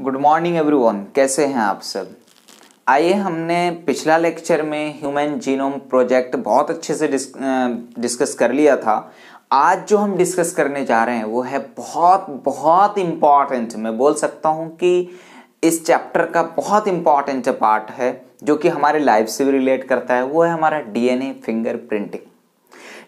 Good morning everyone कैसे हैं आप सब आइए हमने पिछला लेक्चर में ह्यूमन जीनोम प्रोजेक्ट बहुत अच्छे से डिस्क, डिस्कस कर लिया था आज जो हम डिस्कस करने जा रहे हैं वो है बहुत बहुत इम्पॉर्टेंट मैं बोल सकता हूँ कि इस चैप्टर का बहुत इम्पॉर्टेंट पार्ट है जो कि हमारे लाइफ से भी रिलेट करता है वो है हमारा डीएनए फिंगरप्रिंटिंग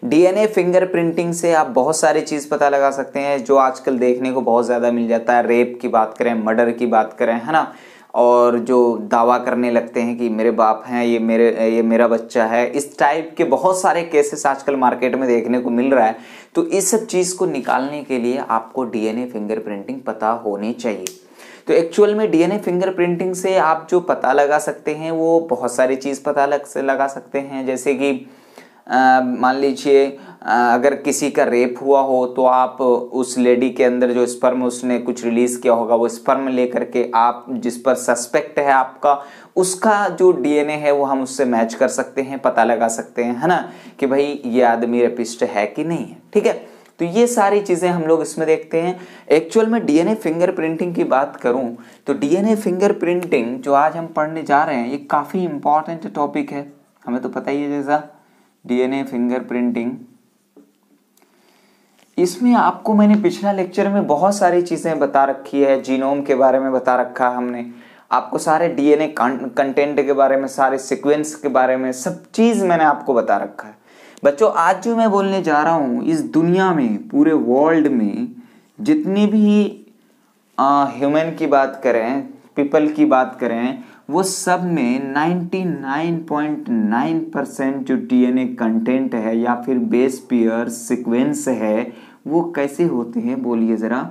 डीएनए फिंगरप्रिंटिंग से आप बहुत सारी चीज़ पता लगा सकते हैं जो आजकल देखने को बहुत ज़्यादा मिल जाता है रेप की बात करें मर्डर की बात करें है ना और जो दावा करने लगते हैं कि मेरे बाप हैं ये मेरे ये मेरा बच्चा है इस टाइप के बहुत सारे केसेस आजकल मार्केट में देखने को मिल रहा है तो इस सब चीज़ को निकालने के लिए आपको डीएनए फिंगरप्रिंटिंग पता होनी चाहिए तो एक्चुअल में डीएनए फिंगरप्रिंटिंग से आप जो पता लगा सकते हैं वो बहुत सारी चीज़ पता लग लगा सकते हैं जैसे कि मान लीजिए अगर किसी का रेप हुआ हो तो आप उस लेडी के अंदर जो स्पर्म उसने कुछ रिलीज़ किया होगा वो स्पर्म लेकर के आप जिस पर सस्पेक्ट है आपका उसका जो डीएनए है वो हम उससे मैच कर सकते हैं पता लगा सकते हैं है ना कि भाई ये आदमी रेपिस्ट है कि नहीं है ठीक है तो ये सारी चीज़ें हम लोग इसमें देखते हैं एक्चुअल में डीएनए फिंगरप्रिंटिंग की बात करूं तो डीएनए फिंगरप्रिंटिंग जो आज हम पढ़ने जा रहे हैं ये काफ़ी इंपॉर्टेंट टॉपिक है हमें तो पता ही है जैसा डीएनए फिंगरप्रिंटिंग इसमें आपको मैंने पिछला लेक्चर में बहुत सारी चीज़ें बता रखी है जीनोम के बारे में बता रखा हमने आपको सारे डीएनए कंटेंट के बारे में सारे सीक्वेंस के बारे में सब चीज़ मैंने आपको बता रखा है बच्चों आज जो मैं बोलने जा रहा हूँ इस दुनिया में पूरे वर्ल्ड में जितनी भी ह्यूमन की बात करें पीपल की बात करें वो सब में 99.9 परसेंट जो डीएनए कंटेंट है या फिर बेस पेयर सीक्वेंस है वो कैसे होते हैं बोलिए ज़रा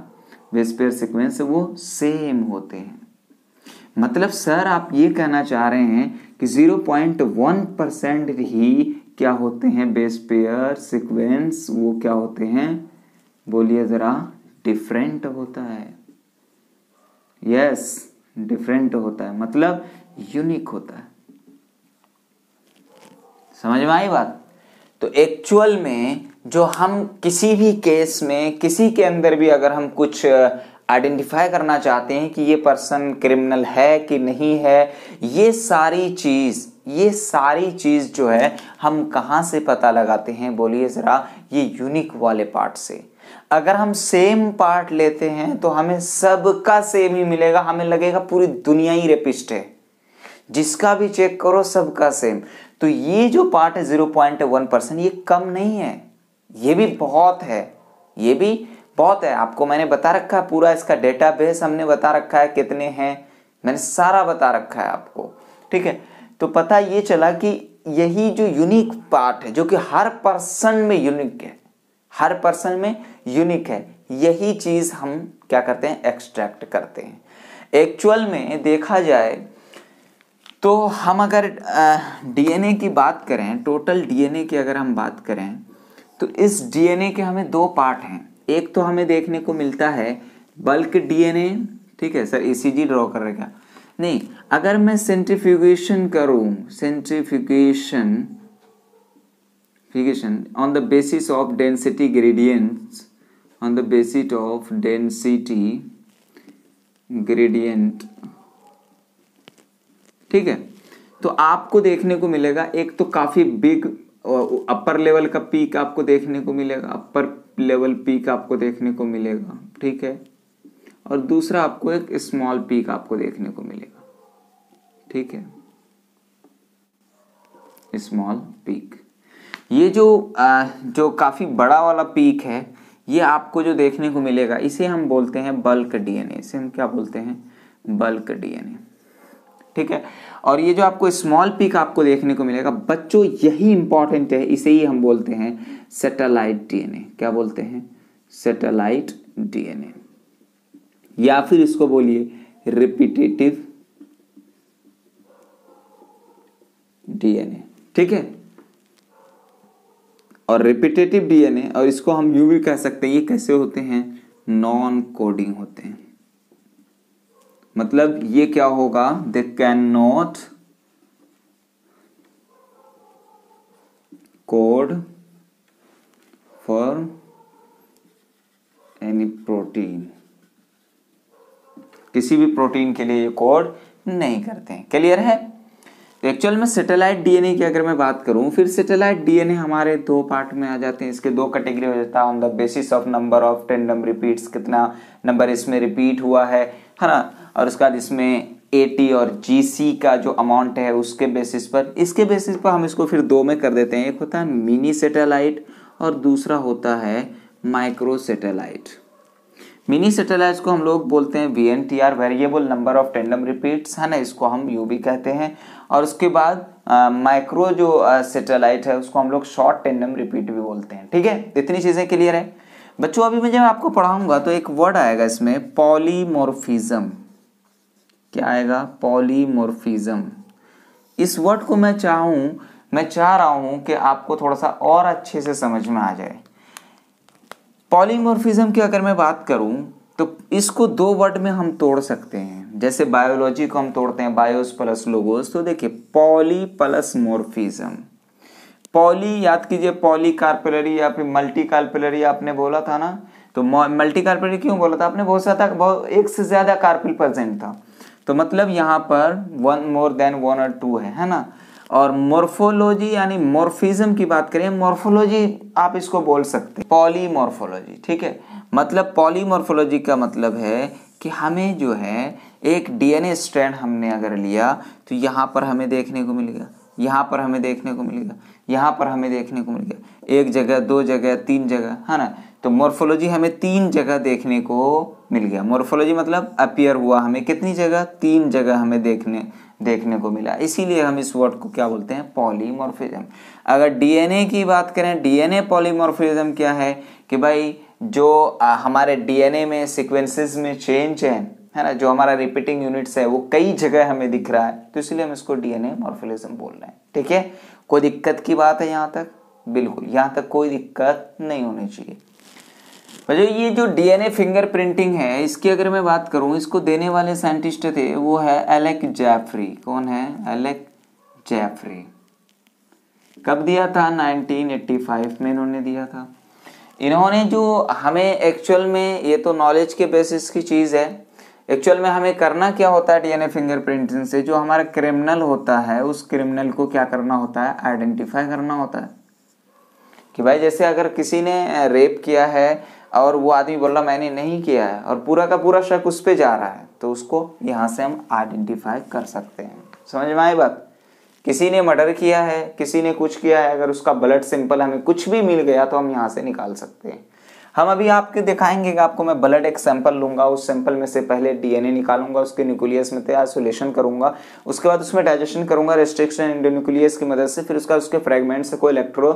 बेस पेयर सीक्वेंस वो सेम होते हैं मतलब सर आप ये कहना चाह रहे हैं कि 0.1 परसेंट ही क्या होते हैं बेस पेयर सीक्वेंस वो क्या होते हैं बोलिए ज़रा डिफरेंट होता है यस yes. डिफरेंट होता है मतलब यूनिक होता है समझ में आई बात तो एक्चुअल में जो हम किसी भी केस में किसी के अंदर भी अगर हम कुछ आइडेंटिफाई करना चाहते हैं कि ये पर्सन क्रिमिनल है कि नहीं है ये सारी चीज़ ये सारी चीज़ जो है हम कहाँ से पता लगाते हैं बोलिए ज़रा ये यूनिक वाले पार्ट से अगर हम सेम पार्ट लेते हैं तो हमें सबका सेम ही मिलेगा हमें लगेगा पूरी दुनिया ही रेपिस्ट है जिसका भी चेक करो सबका सेम तो ये जो पार्ट है जीरो पॉइंट वन परसेंट ये कम नहीं है ये भी बहुत है ये भी बहुत है आपको मैंने बता रखा है पूरा इसका डेटा बेस हमने बता रखा है कितने हैं मैंने सारा बता रखा है आपको ठीक है तो पता ये चला कि यही जो यूनिक पार्ट है जो कि हर पर्सन में यूनिक है हर पर्सन में यूनिक है यही चीज़ हम क्या करते हैं एक्सट्रैक्ट करते हैं एक्चुअल में देखा जाए तो हम अगर डीएनए की बात करें टोटल डीएनए की अगर हम बात करें तो इस डीएनए के हमें दो पार्ट हैं एक तो हमें देखने को मिलता है बल्क डीएनए ठीक है सर ईसीजी e ड्रॉ कर रहेगा नहीं अगर मैं सेंट्रीफ्यूगेशन करूं centrifugation classification on the basis of density gradients on the basis of density gradient ठीक है तो आपको देखने को मिलेगा एक तो काफी बिग अपर लेवल का पीक आपको देखने को मिलेगा अपर लेवल पीक आपको देखने को मिलेगा ठीक है और दूसरा आपको एक स्मॉल पीक आपको देखने को मिलेगा ठीक है स्मॉल पीक ये जो आ, जो काफ़ी बड़ा वाला पीक है ये आपको जो देखने को मिलेगा इसे हम बोलते हैं बल्क डीएनए इसे हम क्या बोलते हैं बल्क डीएनए ठीक है और ये जो आपको स्मॉल पीक आपको देखने को मिलेगा बच्चों यही इंपॉर्टेंट है इसे ही हम बोलते हैं सेटेलाइट डीएनए क्या बोलते हैं सेटेलाइट डीएनए या फिर इसको बोलिए रिपीटेटिव डीएनए ठीक है और रिपीटेटिव डीएनए और इसको हम यू भी कह सकते हैं ये कैसे होते हैं नॉन कोडिंग होते हैं मतलब ये क्या होगा they can not code for any protein किसी भी प्रोटीन के लिए ये कोड नहीं करते हैं क्लियर है एक्चुअल तो में सेटेलाइट डीएनए की अगर मैं बात करूं फिर सेटेलाइट डीएनए हमारे दो पार्ट में आ जाते हैं इसके दो कैटेगरी हो जाता है on the basis of number of tandem repeats कितना नंबर इसमें रिपीट हुआ है है ना और उसके बाद इसमें ए और जी का जो अमाउंट है उसके बेसिस पर इसके बेसिस पर हम इसको फिर दो में कर देते हैं एक होता है मिनी सेटेलाइट और दूसरा होता है माइक्रो सेटेलाइट मिनी सेटेलाइट को हम लोग बोलते हैं V N T R variable number of tandem repeats है ना इसको हम यू भी कहते हैं और उसके बाद माइक्रो जो सेटेलाइट है उसको हम लोग शॉर्ट टेंडम रिपीट भी बोलते हैं ठीक है तो इतनी चीज़ें क्लियर है बच्चों अभी मैं जब आपको पढ़ाऊंगा तो एक वर्ड आएगा इसमें पॉलीमोरफिजम क्या आएगा पॉलीमोरफिजम इस वर्ड को मैं चाहू मैं चाह रहा हूं कि आपको थोड़ा सा और अच्छे से समझ में आ जाए पॉलीमोरफिजम की अगर मैं बात करूँ तो इसको दो वर्ड में हम तोड़ सकते हैं जैसे बायोलॉजी को हम तोड़ते हैं बायोस प्लस लोगोस तो देखिए पॉली प्लस मोरफिजम पॉली याद कीजिए पॉली कार्पेलरी या फिर मल्टी कार्पेलरी आपने बोला था ना तो मल्टी कार्पेलरी क्यों बोला था आपने बहुत ज़्यादा एक से ज़्यादा कार्पिल प्रेजेंट था तो मतलब यहाँ पर वन मोर देन वन और टू है है ना और मोर्फोलॉजी यानी मोर्फिज्म की बात करें मोर्फोलॉजी आप इसको बोल सकते हैं पॉलीमोर्फोलॉजी ठीक है मतलब पॉलीमोर्फोलॉजी का मतलब है कि हमें जो है एक डीएनए स्ट्रैंड हमने अगर लिया तो यहाँ पर हमें देखने को मिल गया यहाँ पर हमें देखने को मिल गया यहाँ पर हमें देखने को मिल गया एक जगह दो जगह तीन जगह है ना तो मोर्फोलॉजी हमें तीन जगह देखने को मिल गया मोर्फोलॉजी मतलब अपियर हुआ हमें कितनी जगह तीन जगह हमें देखने देखने को मिला इसीलिए हम इस वर्ड को क्या बोलते हैं पॉलीमोर्फिज्म अगर डीएनए की बात करें डीएनए पॉलीमोर्फिज्म क्या है कि भाई जो हमारे डीएनए में सिक्वेंसेस में चेंज है है ना जो हमारा रिपीटिंग यूनिट्स है वो कई जगह हमें दिख रहा है तो इसलिए हम इसको डीएनए मॉर्फिलिज्म बोल रहे हैं ठीक है कोई दिक्कत की बात है यहाँ तक बिल्कुल यहाँ तक कोई दिक्कत नहीं होनी चाहिए भाई अच्छा, ये जो डीएनए फिंगर प्रिंटिंग है इसकी अगर मैं बात करूँ इसको देने वाले साइंटिस्ट थे वो है एलेक जैफरी कौन है एलेक जैफरी कब दिया था 1985 में इन्होंने दिया था इन्होंने जो हमें एक्चुअल में ये तो नॉलेज के बेसिस की चीज़ है एक्चुअल में हमें करना क्या होता है डीएनए फिंगरप्रिंटिंग से जो हमारा क्रिमिनल होता है उस क्रिमिनल को क्या करना होता है आइडेंटिफाई करना होता है कि भाई जैसे अगर किसी ने रेप किया है और वो आदमी बोल रहा मैंने नहीं किया है और पूरा का पूरा शक उस पर जा रहा है तो उसको यहाँ से हम आइडेंटिफाई कर सकते हैं समझ में आई बात किसी ने मर्डर किया है किसी ने कुछ किया है अगर उसका ब्लड सैंपल हमें कुछ भी मिल गया तो हम यहाँ से निकाल सकते हैं हम अभी आपके दिखाएंगे कि आपको मैं ब्लड एक सैंपल लूंगा उस सैंपल में से पहले डीएनए निकालूंगा उसके न्यूक्लियस में आइसोलेशन करूंगा उसके बाद उसमें डाइजेशन करूंगा रेस्ट्रिक्शन इंडोन्यूक्लियस की मदद से फिर उसका उसके फ्रेगमेंट से कोई इलेक्ट्रो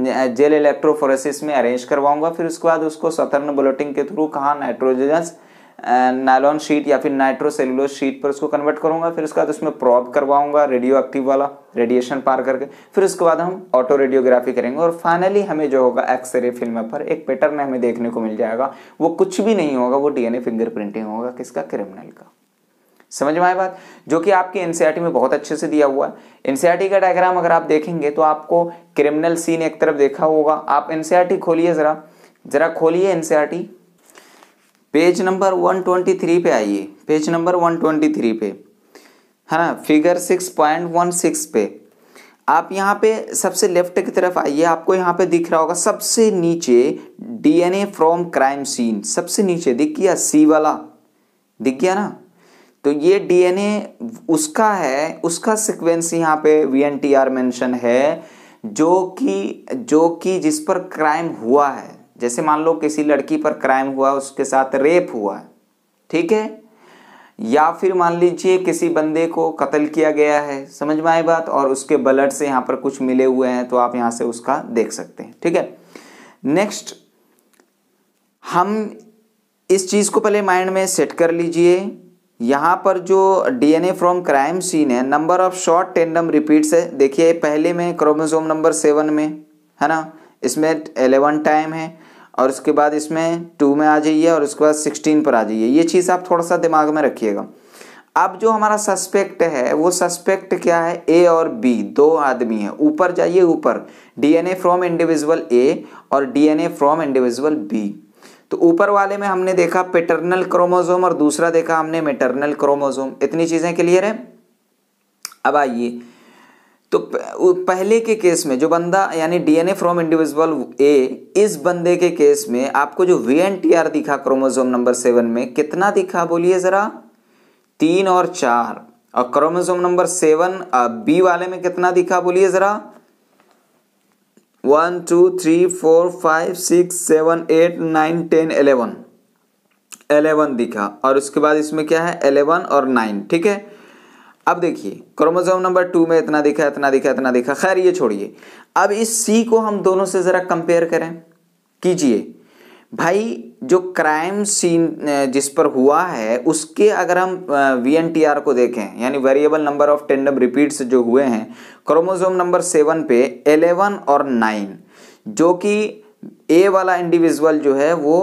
जेल इलेक्ट्रोफोरेसिस में अरेंज करवाऊंगा फिर उसके बाद उसको सतर्न बुलेटिन के थ्रू कहाँ नाइट्रोजनस नायलॉन शीट या फिर नाइट्रोसेलुलोज शीट पर उसको कन्वर्ट करूंगा फिर उसके बाद उसमें प्रॉब करवाऊंगा रेडियो एक्टिव वाला रेडिएशन पार करके फिर उसके बाद हम ऑटो रेडियोग्राफी करेंगे और फाइनली हमें जो होगा एक्सरे फिल्म पर एक पैटर्न हमें देखने को मिल जाएगा वो कुछ भी नहीं होगा वो डीएनए फिंगरप्रिंटिंग होगा किसका क्रिमिनल का समझ में आए बात जो कि आपके एनसीईआरटी e में बहुत अच्छे से दिया हुआ है एनसीईआरटी e का डायग्राम अगर आप देखेंगे तो आपको क्रिमिनल सीन एक तरफ देखा होगा आप एनसीईआरटी e खोलिए ज़रा ज़रा खोलिए एनसीईआरटी पेज नंबर 123 पे आइए पेज नंबर 123 पे है ना फिगर 6.16 पे आप यहाँ पे सबसे लेफ्ट की तरफ आइए आपको यहाँ पे दिख रहा होगा सबसे नीचे डीएनए फ्रॉम क्राइम सीन सबसे नीचे दिख गया सी वाला दिख गया ना तो ये डीएनए उसका है उसका सीक्वेंस यहाँ पे V N T R mention है जो कि जो कि जिस पर क्राइम हुआ है जैसे मान लो किसी लड़की पर क्राइम हुआ उसके साथ रेप हुआ ठीक है या फिर मान लीजिए किसी बंदे को कत्ल किया गया है समझ में आई बात और उसके ब्लड से यहाँ पर कुछ मिले हुए हैं तो आप यहाँ से उसका देख सकते हैं ठीक है नेक्स्ट हम इस चीज़ को पहले माइंड में सेट कर लीजिए यहाँ पर जो डीएनए फ्रॉम क्राइम सीन है number of short tandem repeats है देखिए पहले में क्रोमोजोम नंबर सेवन में है ना इसमें एलेवन टाइम है और उसके बाद इसमें टू में आ जाइए और उसके बाद सिक्सटीन पर आ जाइए ये चीज़ आप थोड़ा सा दिमाग में रखिएगा अब जो हमारा सस्पेक्ट है वो सस्पेक्ट क्या है ए और बी दो आदमी है ऊपर जाइए ऊपर डीएनए फ्रॉम इंडिविजुअल ए और डीएनए फ्रॉम इंडिविजुअल बी तो ऊपर वाले में हमने देखा पेटर्नल क्रोमोजोम और दूसरा देखा हमने मेटर्नल क्रोमोजोम इतनी चीज़ें क्लियर है अब आइए तो पहले के केस में जो बंदा यानी डीएनए फ्रॉम इंडिविजुअल ए इस बंदे के केस में आपको जो वी एन टी आर दिखा क्रोमोजोम नंबर सेवन में कितना दिखा बोलिए ज़रा तीन और चार और क्रोमोजोम नंबर सेवन बी वाले में कितना दिखा बोलिए ज़रा one two three four five six seven eight nine ten eleven eleven दिखा और उसके बाद इसमें क्या है एलेवन और नाइन ठीक है अब देखिए क्रोमोजोम नंबर टू में इतना दिखा इतना दिखा इतना दिखा खैर ये छोड़िए अब इस सी को हम दोनों से ज़रा कंपेयर करें कीजिए भाई जो क्राइम सीन जिस पर हुआ है उसके अगर हम वी एन टी आर को देखें यानी variable number of tandem repeats जो हुए हैं क्रोमोजोम नंबर सेवन पे एलेवन और नाइन जो कि ए वाला इंडिविजुअल जो है वो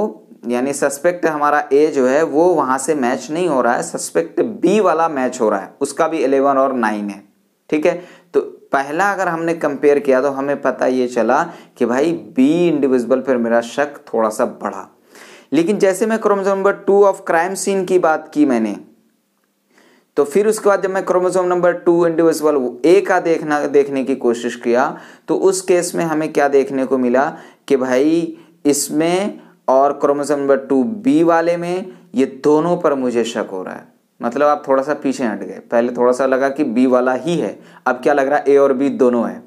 यानी सस्पेक्ट हमारा ए जो है वो वहाँ से मैच नहीं हो रहा है सस्पेक्ट बी वाला मैच हो रहा है उसका भी एलेवन और नाइन है ठीक है तो पहला अगर हमने कंपेयर किया तो हमें पता ये चला कि भाई बी इंडिविजुअल पर मेरा शक थोड़ा सा बढ़ा लेकिन जैसे मैं chromosome number two of crime scene की बात की मैंने तो फिर उसके बाद जब मैं chromosome number two individual A का देखना देखने की कोशिश किया तो उस केस में हमें क्या देखने को मिला कि भाई इसमें और क्रोमोसोम नंबर टू बी वाले में ये दोनों पर मुझे शक हो रहा है मतलब आप थोड़ा सा पीछे हट गए पहले थोड़ा सा लगा कि बी वाला ही है अब क्या लग रहा है ए और बी दोनों है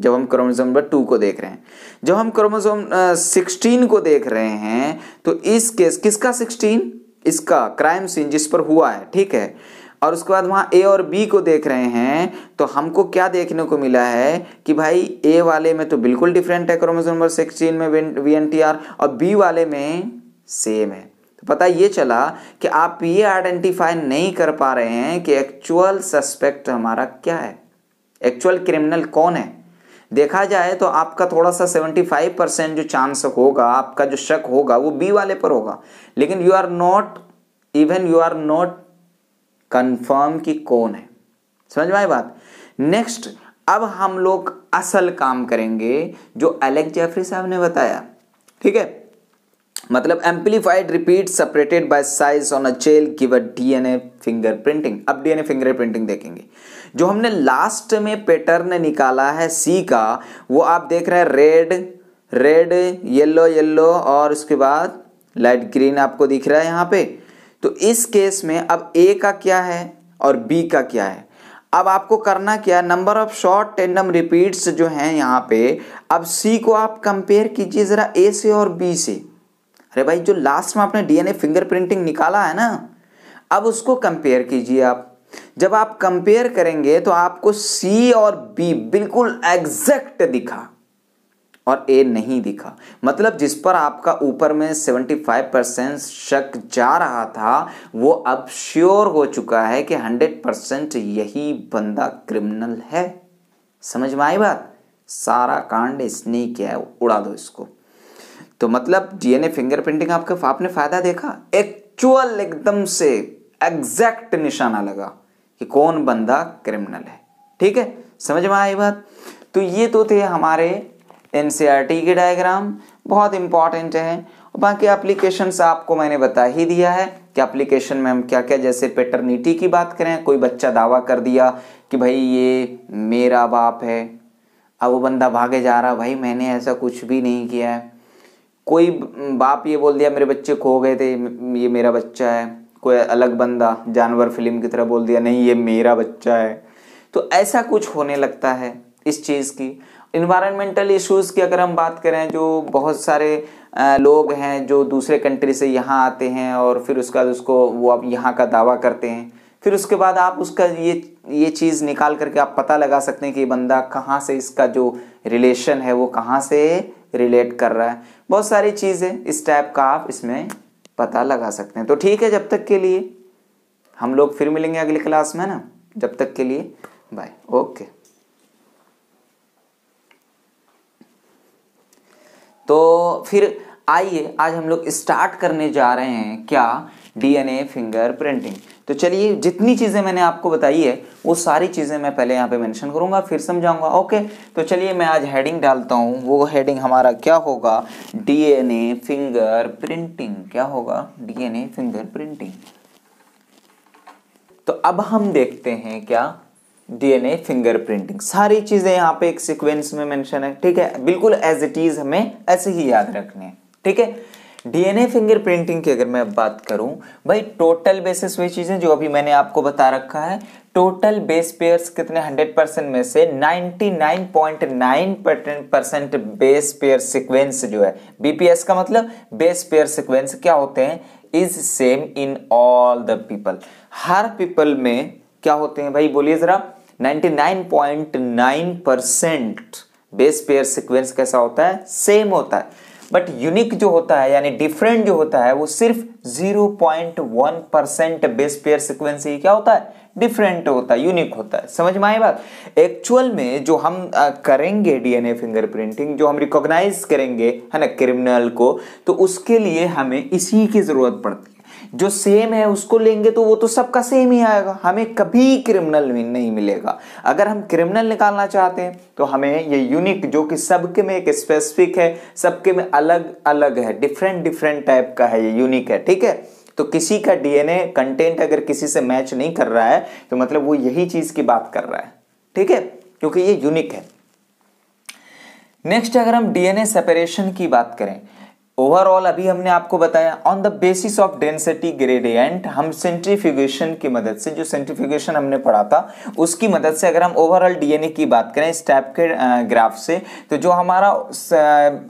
जब हम क्रोमोसोम नंबर टू को देख रहे हैं जब हम क्रोमोसोम सिक्सटीन को देख रहे हैं तो इस केस किसका सिक्सटीन इसका क्राइम सीन जिस पर हुआ है ठीक है और उसके बाद वहाँ ए और बी को देख रहे हैं तो हमको क्या देखने को मिला है कि भाई ए वाले में तो बिल्कुल डिफरेंट है क्रोमोसोम नंबर सिक्सटीन में वी एन टी आर और बी वाले में सेम है तो पता ये चला कि आप ये आइडेंटिफाई नहीं कर पा रहे हैं कि एक्चुअल सस्पेक्ट हमारा क्या है एक्चुअल क्रिमिनल कौन है देखा जाए तो आपका थोड़ा सा 75 परसेंट जो चांस होगा आपका जो शक होगा वो बी वाले पर होगा लेकिन you are not even you are not confirm कि कौन है समझ में आई बात नेक्स्ट अब हम लोग असल काम करेंगे जो एलेक्स जेफरी साहब ने बताया ठीक है मतलब amplified repeat separated by size on a gel give a DNA finger printing अब डीएनए फिंगर प्रिंटिंग देखेंगे जो हमने लास्ट में पैटर्न निकाला है सी का वो आप देख रहे हैं रेड रेड येलो येलो और उसके बाद लाइट ग्रीन आपको दिख रहा है यहाँ पे तो इस केस में अब ए का क्या है और बी का क्या है अब आपको करना क्या number of short tandem repeats जो हैं यहाँ पे अब सी को आप कंपेयर कीजिए ज़रा ए से और बी से अरे भाई जो लास्ट में आपने डीएनए फिंगरप्रिंटिंग निकाला है ना अब उसको कंपेयर कीजिए आप जब आप कंपेयर करेंगे तो आपको सी और बी बिल्कुल एग्जैक्ट दिखा और ए नहीं दिखा मतलब जिस पर आपका ऊपर में 75 परसेंट शक जा रहा था वो अब श्योर हो चुका है कि 100 परसेंट यही बंदा क्रिमिनल है समझ में आई बात सारा कांड इसने किया है उड़ा दो इसको तो मतलब डीएनए फिंगरप्रिंटिंग आपके आपने फायदा देखा एक्चुअल एकदम से एग्जैक्ट निशाना लगा कि कौन बंदा क्रिमिनल है ठीक है समझ में आई बात तो ये तो थे हमारे एन के डायग्राम बहुत इंपॉर्टेंट है बाकी अप्लीकेशन आपको मैंने बता ही दिया है कि एप्लीकेशन में हम क्या क्या जैसे पेटर्निटी की बात करें कोई बच्चा दावा कर दिया कि भाई ये मेरा बाप है अब वो बंदा भागे जा रहा भाई मैंने ऐसा कुछ भी नहीं किया है कोई बाप ये बोल दिया मेरे बच्चे खो गए थे ये मेरा बच्चा है कोई अलग बंदा जानवर फिल्म की तरह बोल दिया नहीं ये मेरा बच्चा है तो ऐसा कुछ होने लगता है इस चीज़ की इन्वायरमेंटल इश्यूज़ की अगर हम बात करें जो बहुत सारे लोग हैं जो दूसरे कंट्री से यहाँ आते हैं और फिर उसका उसको वो अब यहाँ का दावा करते हैं फिर उसके बाद आप उसका ये ये चीज़ निकाल करके आप पता लगा सकते हैं कि बंदा कहाँ से इसका जो रिलेशन है वो कहाँ से रिलेट कर रहा है बहुत सारी चीज़ें इस टाइप का आप इसमें पता लगा सकते हैं तो ठीक है जब तक के लिए हम लोग फिर मिलेंगे अगली क्लास में ना जब तक के लिए बाय ओके तो फिर आइए आज हम लोग स्टार्ट करने जा रहे हैं क्या डीएनए फिंगर प्रिंटिंग तो चलिए जितनी चीज़ें मैंने आपको बताई है वो सारी चीज़ें मैं पहले यहाँ पे मेंशन करूंगा फिर समझाऊंगा ओके तो चलिए मैं आज हेडिंग डालता हूँ वो हेडिंग हमारा क्या होगा डीएनए फिंगर प्रिंटिंग क्या होगा डीएनए फिंगर प्रिंटिंग तो अब हम देखते हैं क्या डीएनए फिंगरप्रिंटिंग सारी चीज़ें यहां पे एक सीक्वेंस में मेंशन है ठीक है बिल्कुल एज इट इज़ हमें ऐसे ही याद रखने हैं ठीक है डीएनए फिंगरप्रिंटिंग की अगर मैं बात करूं भाई टोटल बेसिस वही चीज़ें जो अभी मैंने आपको बता रखा है टोटल बेस पेयर्स कितने 100 परसेंट में से 99.9 परसेंट बेस पेयर सीक्वेंस जो है बीपीएस का मतलब बेस पेयर सीक्वेंस क्या होते हैं is same in all the people हर पीपल में क्या होते हैं भाई बोलिए ज़रा 99.9 परसेंट बेस पेयर सीक्वेंस कैसा होता है सेम होता है बट यूनिक जो होता है यानी डिफरेंट जो होता है वो सिर्फ 0.1 परसेंट बेस पेयर सीक्वेंस ही क्या होता है डिफरेंट होता है यूनिक होता है समझ में आई बात एक्चुअल में जो हम आ, करेंगे डीएनए फिंगरप्रिंटिंग जो हम रिकॉग्नाइज करेंगे है ना क्रिमिनल को तो उसके लिए हमें इसी की ज़रूरत पड़ती है जो सेम है उसको लेंगे तो वो तो सबका सेम ही आएगा हमें कभी क्रिमिनल नहीं मिलेगा अगर हम क्रिमिनल निकालना चाहते हैं तो हमें ये यूनिक जो कि सबके में एक स्पेसिफिक है सबके में अलग अलग है डिफरेंट डिफरेंट टाइप का है ये यूनिक है ठीक है तो किसी का डीएनए कंटेंट अगर किसी से मैच नहीं कर रहा है तो मतलब वो यही चीज की बात कर रहा है ठीक है क्योंकि ये यूनिक है नेक्स्ट अगर हम डीएनए सेपरेशन की बात करें ओवरऑल अभी हमने आपको बताया on the basis of density gradient हम सेंट्रीफ्यूगेशन की मदद से जो सेंट्रीफ्यूगेशन हमने पढ़ा था उसकी मदद से अगर हम ओवरऑल डीएनए की बात करें स्टेप के ग्राफ से तो जो हमारा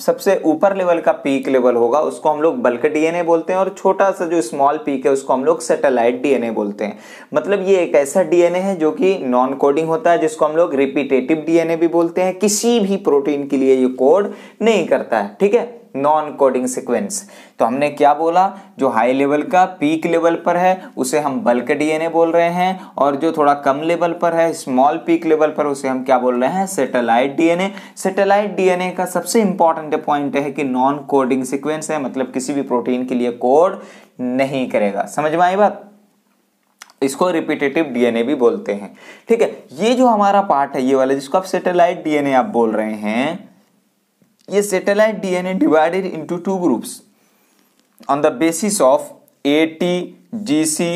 सबसे ऊपर लेवल का पीक लेवल होगा उसको हम लोग बल्क डीएनए बोलते हैं और छोटा सा जो स्मॉल पीक है उसको हम लोग सेटेलाइट डीएनए बोलते हैं मतलब ये एक ऐसा डीएनए है जो कि नॉन कोडिंग होता है जिसको हम लोग रिपीटेटिव डीएनए भी बोलते हैं किसी भी प्रोटीन के लिए ये कोड नहीं करता है ठीक है नॉन कोडिंग सिक्वेंस तो हमने क्या बोला जो हाई लेवल का पीक लेवल पर है उसे हम बल्क डीएनए बोल रहे हैं और जो थोड़ा कम लेवल पर है स्मॉल पीक लेवल पर उसे हम क्या बोल रहे हैं सेटेलाइट डीएनए सेटेलाइट डीएनए का सबसे इंपॉर्टेंट पॉइंट है कि नॉन कोडिंग सिक्वेंस है मतलब किसी भी प्रोटीन के लिए कोड नहीं करेगा समझ में आई बात इसको रिपीटेटिव डीएनए भी बोलते हैं ठीक है ये जो हमारा पार्ट है ये वाला जिसको आप सेटेलाइट डीएनए आप बोल रहे हैं ये satellite DNA divided into two groups on the basis of A T G C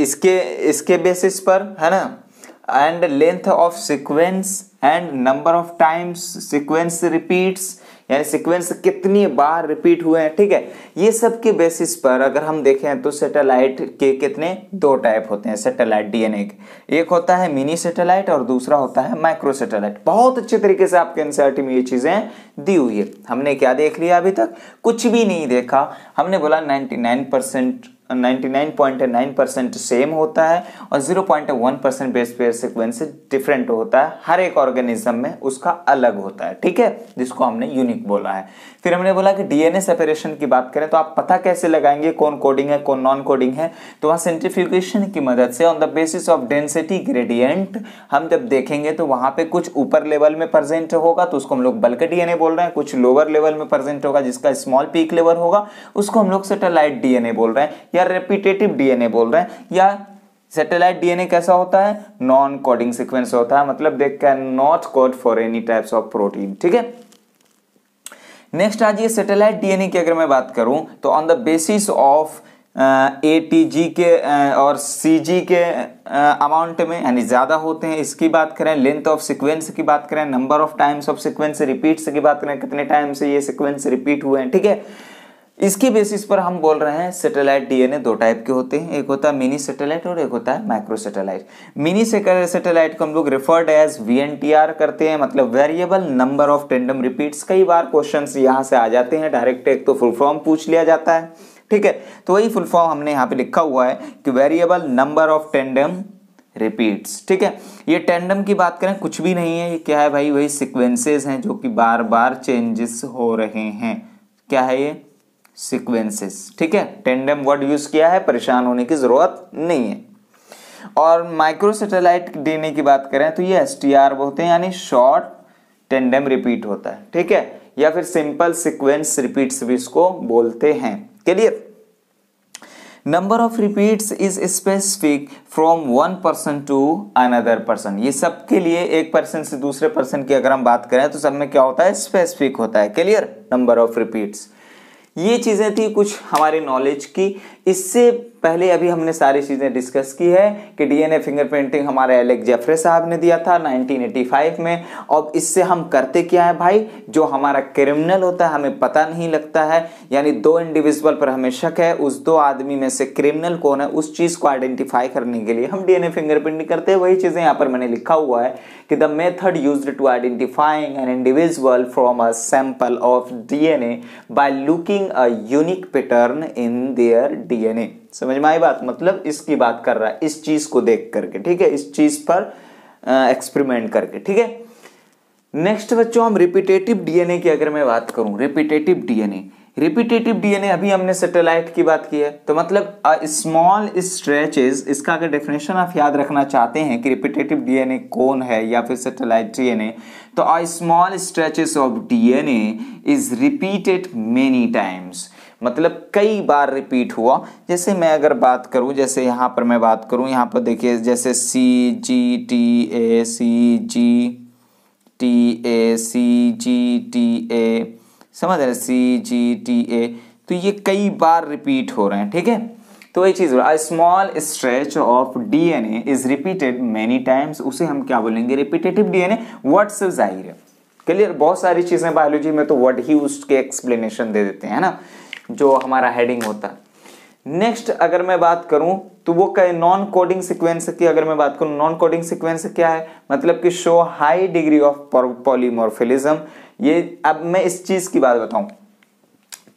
इसके इसके बेसिस पर है ना and length of sequence and number of times sequence repeats यानी सीक्वेंस कितनी बार रिपीट हुए हैं ठीक है ये सब के बेसिस पर अगर हम देखें तो सैटेलाइट के कितने दो टाइप होते हैं सैटेलाइट डीएनए के एक होता है मिनी सैटेलाइट और दूसरा होता है माइक्रो सैटेलाइट बहुत अच्छे तरीके से आपके एनसीईआरटी में ये चीज़ें दी हुई है हमने क्या देख लिया अभी तक कुछ भी नहीं देखा हमने बोला ninety nine percent 99.9 percent same होता है और 0.1 percent base pair sequence different होता है हर एक ऑर्गेनिज्म में उसका अलग होता है ठीक है जिसको हमने यूनिक बोला है फिर हमने बोला कि डीएनए सेपरेशन की बात करें तो आप पता कैसे लगाएंगे कौन कोडिंग है कौन नॉन कोडिंग है तो वहाँ सेंट्रीफिकेशन की मदद से on the basis of density gradient हम जब देखेंगे तो वहाँ पर कुछ ऊपर लेवल में प्रजेंट होगा तो उसको हम लोग बल्क डीएनए बोल रहे हैं कुछ लोअर लेवल में प्रजेंट होगा जिसका स्मॉल पीक लेवल होगा उसको हम लोग सेटेलाइट डीएनए बोल रहे हैं या या रेपिटेटिव डीएनए बोल रहे हैं या सेटेलाइट डीएनए कैसा होता है नॉन कोडिंग सिक्वेंस होता है मतलब they can not code for any types of protein ठीक है नेक्स्ट आज ये सेटेलाइट डीएनए की अगर मैं बात करूं तो on the basis of A T G के uh, और सी जी के अमाउंट uh, में यानी ज़्यादा होते हैं इसकी बात करें लेंथ ऑफ सीक्वेंस की बात करें number of times of sequence repeats की बात करें कितने टाइम से ये सीक्वेंस रिपीट हुए हैं ठीक है इसके बेसिस पर हम बोल रहे हैं सैटेलाइट डीएनए दो टाइप के होते हैं एक होता है मिनी सैटेलाइट और एक होता है माइक्रो सैटेलाइट मिनी सैटेलाइट को हम लोग रेफर्ड एज वीएनटीआर करते हैं मतलब variable number of tandem repeats कई बार क्वेश्चन यहाँ से आ जाते हैं डायरेक्ट एक तो फुल फॉर्म पूछ लिया जाता है ठीक है तो वही फुल फॉर्म हमने यहाँ पे लिखा हुआ है कि variable number of tandem repeats ठीक है ये टेंडम की बात करें कुछ भी नहीं है ये क्या है भाई वही सिक्वेंसेज हैं जो कि बार बार चेंजेस हो रहे हैं क्या है ये सिक्वेंसेस ठीक है टेंडम वर्ड यूज़ किया है परेशान होने की ज़रूरत नहीं है और माइक्रो सेटेलाइट डीएनए की बात करें तो ये एस बोलते हैं यानी शॉर्ट टेंडम रिपीट होता है ठीक है या फिर सिंपल सिक्वेंस रिपीट्स भी इसको बोलते हैं clear number of repeats is specific from one person to another person ये सब के लिए एक पर्सन से दूसरे पर्सन की अगर हम बात करें तो सब में क्या होता है स्पेसिफिक होता है क्लियर नंबर ऑफ रिपीट्स ये चीज़ें थी कुछ हमारे नॉलेज की इससे पहले अभी हमने सारी चीज़ें डिस्कस की है कि डीएनए फिंगरप्रिंटिंग हमारे एलेक् जेफरे साहब ने दिया था 1985 में अब इससे हम करते क्या है भाई जो हमारा क्रिमिनल होता है हमें पता नहीं लगता है यानी दो इंडिविजुअल पर हमें शक है उस दो आदमी में से क्रिमिनल कौन है उस चीज़ को आइडेंटिफाई करने के लिए हम डीएनए फिंगरप्रिंटिंग करते हैं वही चीज़ें यहाँ पर मैंने लिखा हुआ है कि the method use to identifying an individual from a sample of DNA by looking a unique pattern in their DNA समझ में आई बात मतलब इसकी बात कर रहा है इस चीज को देख करके ठीक है इस चीज पर एक्सपेरिमेंट करके ठीक है नेक्स्ट बच्चों हम रिपीटेटिव डीएनए की अगर मैं बात करूं रिपीटेटिव डीएनए रिपीटेटिव डीएनए अभी हमने सेटेलाइट की बात की है तो मतलब स्मॉल स्ट्रेचेस इसका अगर डेफिनेशन आप याद रखना चाहते हैं कि रिपीटेटिव डीएनए कौन है या फिर सेटेलाइट डीएनए तो small stretches of DNA is repeated many times मतलब कई बार रिपीट हुआ जैसे मैं अगर बात करूं जैसे यहाँ पर मैं बात करूं यहाँ पर देखिए जैसे C G T A C G T A C G T A समझ रहे सी जी टी ए तो ये कई बार रिपीट हो रहे हैं ठीक है तो ये चीज़ a small stretch of DNA is repeated many times उसे हम क्या बोलेंगे रिपीटेटिव डीएनए वर्ड्स जाहिर है क्लियर बहुत सारी चीज़ें बायोलॉजी में तो वर्ड ही उसके एक्सप्लेनेशन दे देते हैं ना जो हमारा हेडिंग होता है नेक्स्ट अगर मैं बात करूं तो वो कहे नॉन कोडिंग सीक्वेंस की अगर मैं बात करूं नॉन कोडिंग सीक्वेंस क्या है मतलब कि show high degree of polymorphism ये अब मैं इस चीज़ की बात बताऊं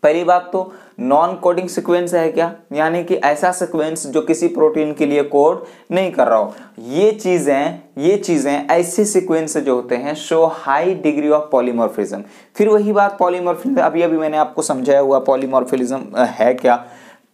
पहली बात तो नॉन कोडिंग सीक्वेंस है क्या यानी कि ऐसा सीक्वेंस जो किसी प्रोटीन के लिए कोड नहीं कर रहा हो ये चीज़ें ये चीज़ें ऐसे सीक्वेंस जो होते हैं show high degree of polymorphism फिर वही बात पॉलीमॉर्फिज्म अभी अभी मैंने आपको समझाया हुआ पॉलीमॉर्फिज्म है क्या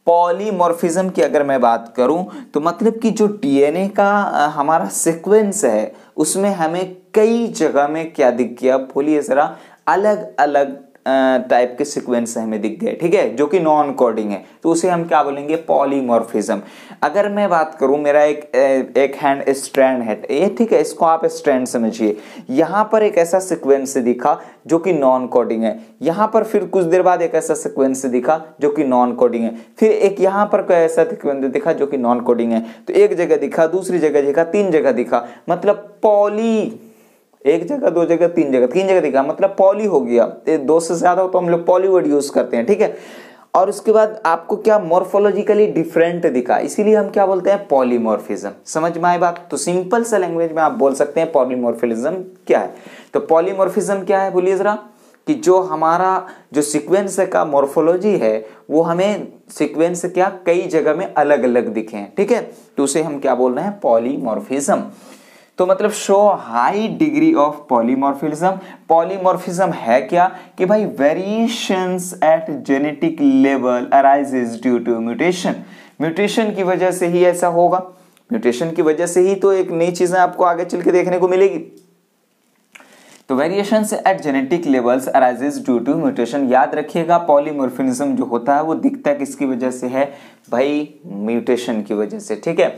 पॉलीमॉर्फिज्म की अगर मैं बात करूं तो मतलब कि जो डीएनए का हमारा सिक्वेंस है उसमें हमें कई जगह में क्या दिख गया बोलिए ज़रा अलग अलग टाइप के सिक्वेंस हमें दिख गए ठीक है जो कि नॉन कोडिंग है तो उसे हम क्या बोलेंगे पॉलीमॉर्फिज्म अगर मैं बात करूं मेरा एक एक हैंड स्ट्रैंड है तो ये ठीक है इसको आप स्ट्रैंड समझिए यहाँ पर एक ऐसा सिक्वेंस दिखा जो कि नॉन कोडिंग है यहाँ पर फिर कुछ देर बाद एक ऐसा सिक्वेंस दिखा जो कि नॉन कोडिंग है फिर एक यहाँ पर कोई ऐसा सिक्वेंस दिखा जो कि नॉन कोडिंग है तो एक जगह दिखा दूसरी जगह दिखा तीन जगह दिखा मतलब पॉली एक जगह दो जगह तीन जगह तीन जगह दिखा मतलब पॉली हो गया दो से ज़्यादा हो तो हम लोग पॉलीवर्ड यूज़ करते हैं ठीक है और उसके बाद आपको क्या मॉर्फोलॉजिकली डिफरेंट दिखा इसीलिए हम क्या बोलते हैं पॉलीमोर्फिज्म समझ में आए बात तो सिंपल सा लैंग्वेज में आप बोल सकते हैं पॉलीमोर्फिज्म क्या है तो पॉलीमोर्फिज्म क्या है बोलिए ज़रा कि जो हमारा जो सीक्वेंस का मोर्फोलॉजी है वो हमें सीक्वेंस क्या कई जगह में अलग अलग दिखे हैं ठीक है तो उसे हम क्या बोल रहे हैं पॉलीमोर्फिज्म तो मतलब show high degree of polymorphism polymorphism है क्या कि भाई variations at genetic level arises due to mutation mutation की वजह से ही ऐसा होगा म्यूटेशन की वजह से ही तो एक नई चीजें आपको आगे चल के देखने को मिलेगी तो variation at genetic levels arises due to mutation याद रखिएगा पॉलीमोर्फिनिज्म जो होता है वो दिखता किसकी वजह से है भाई म्यूटेशन की वजह से ठीक है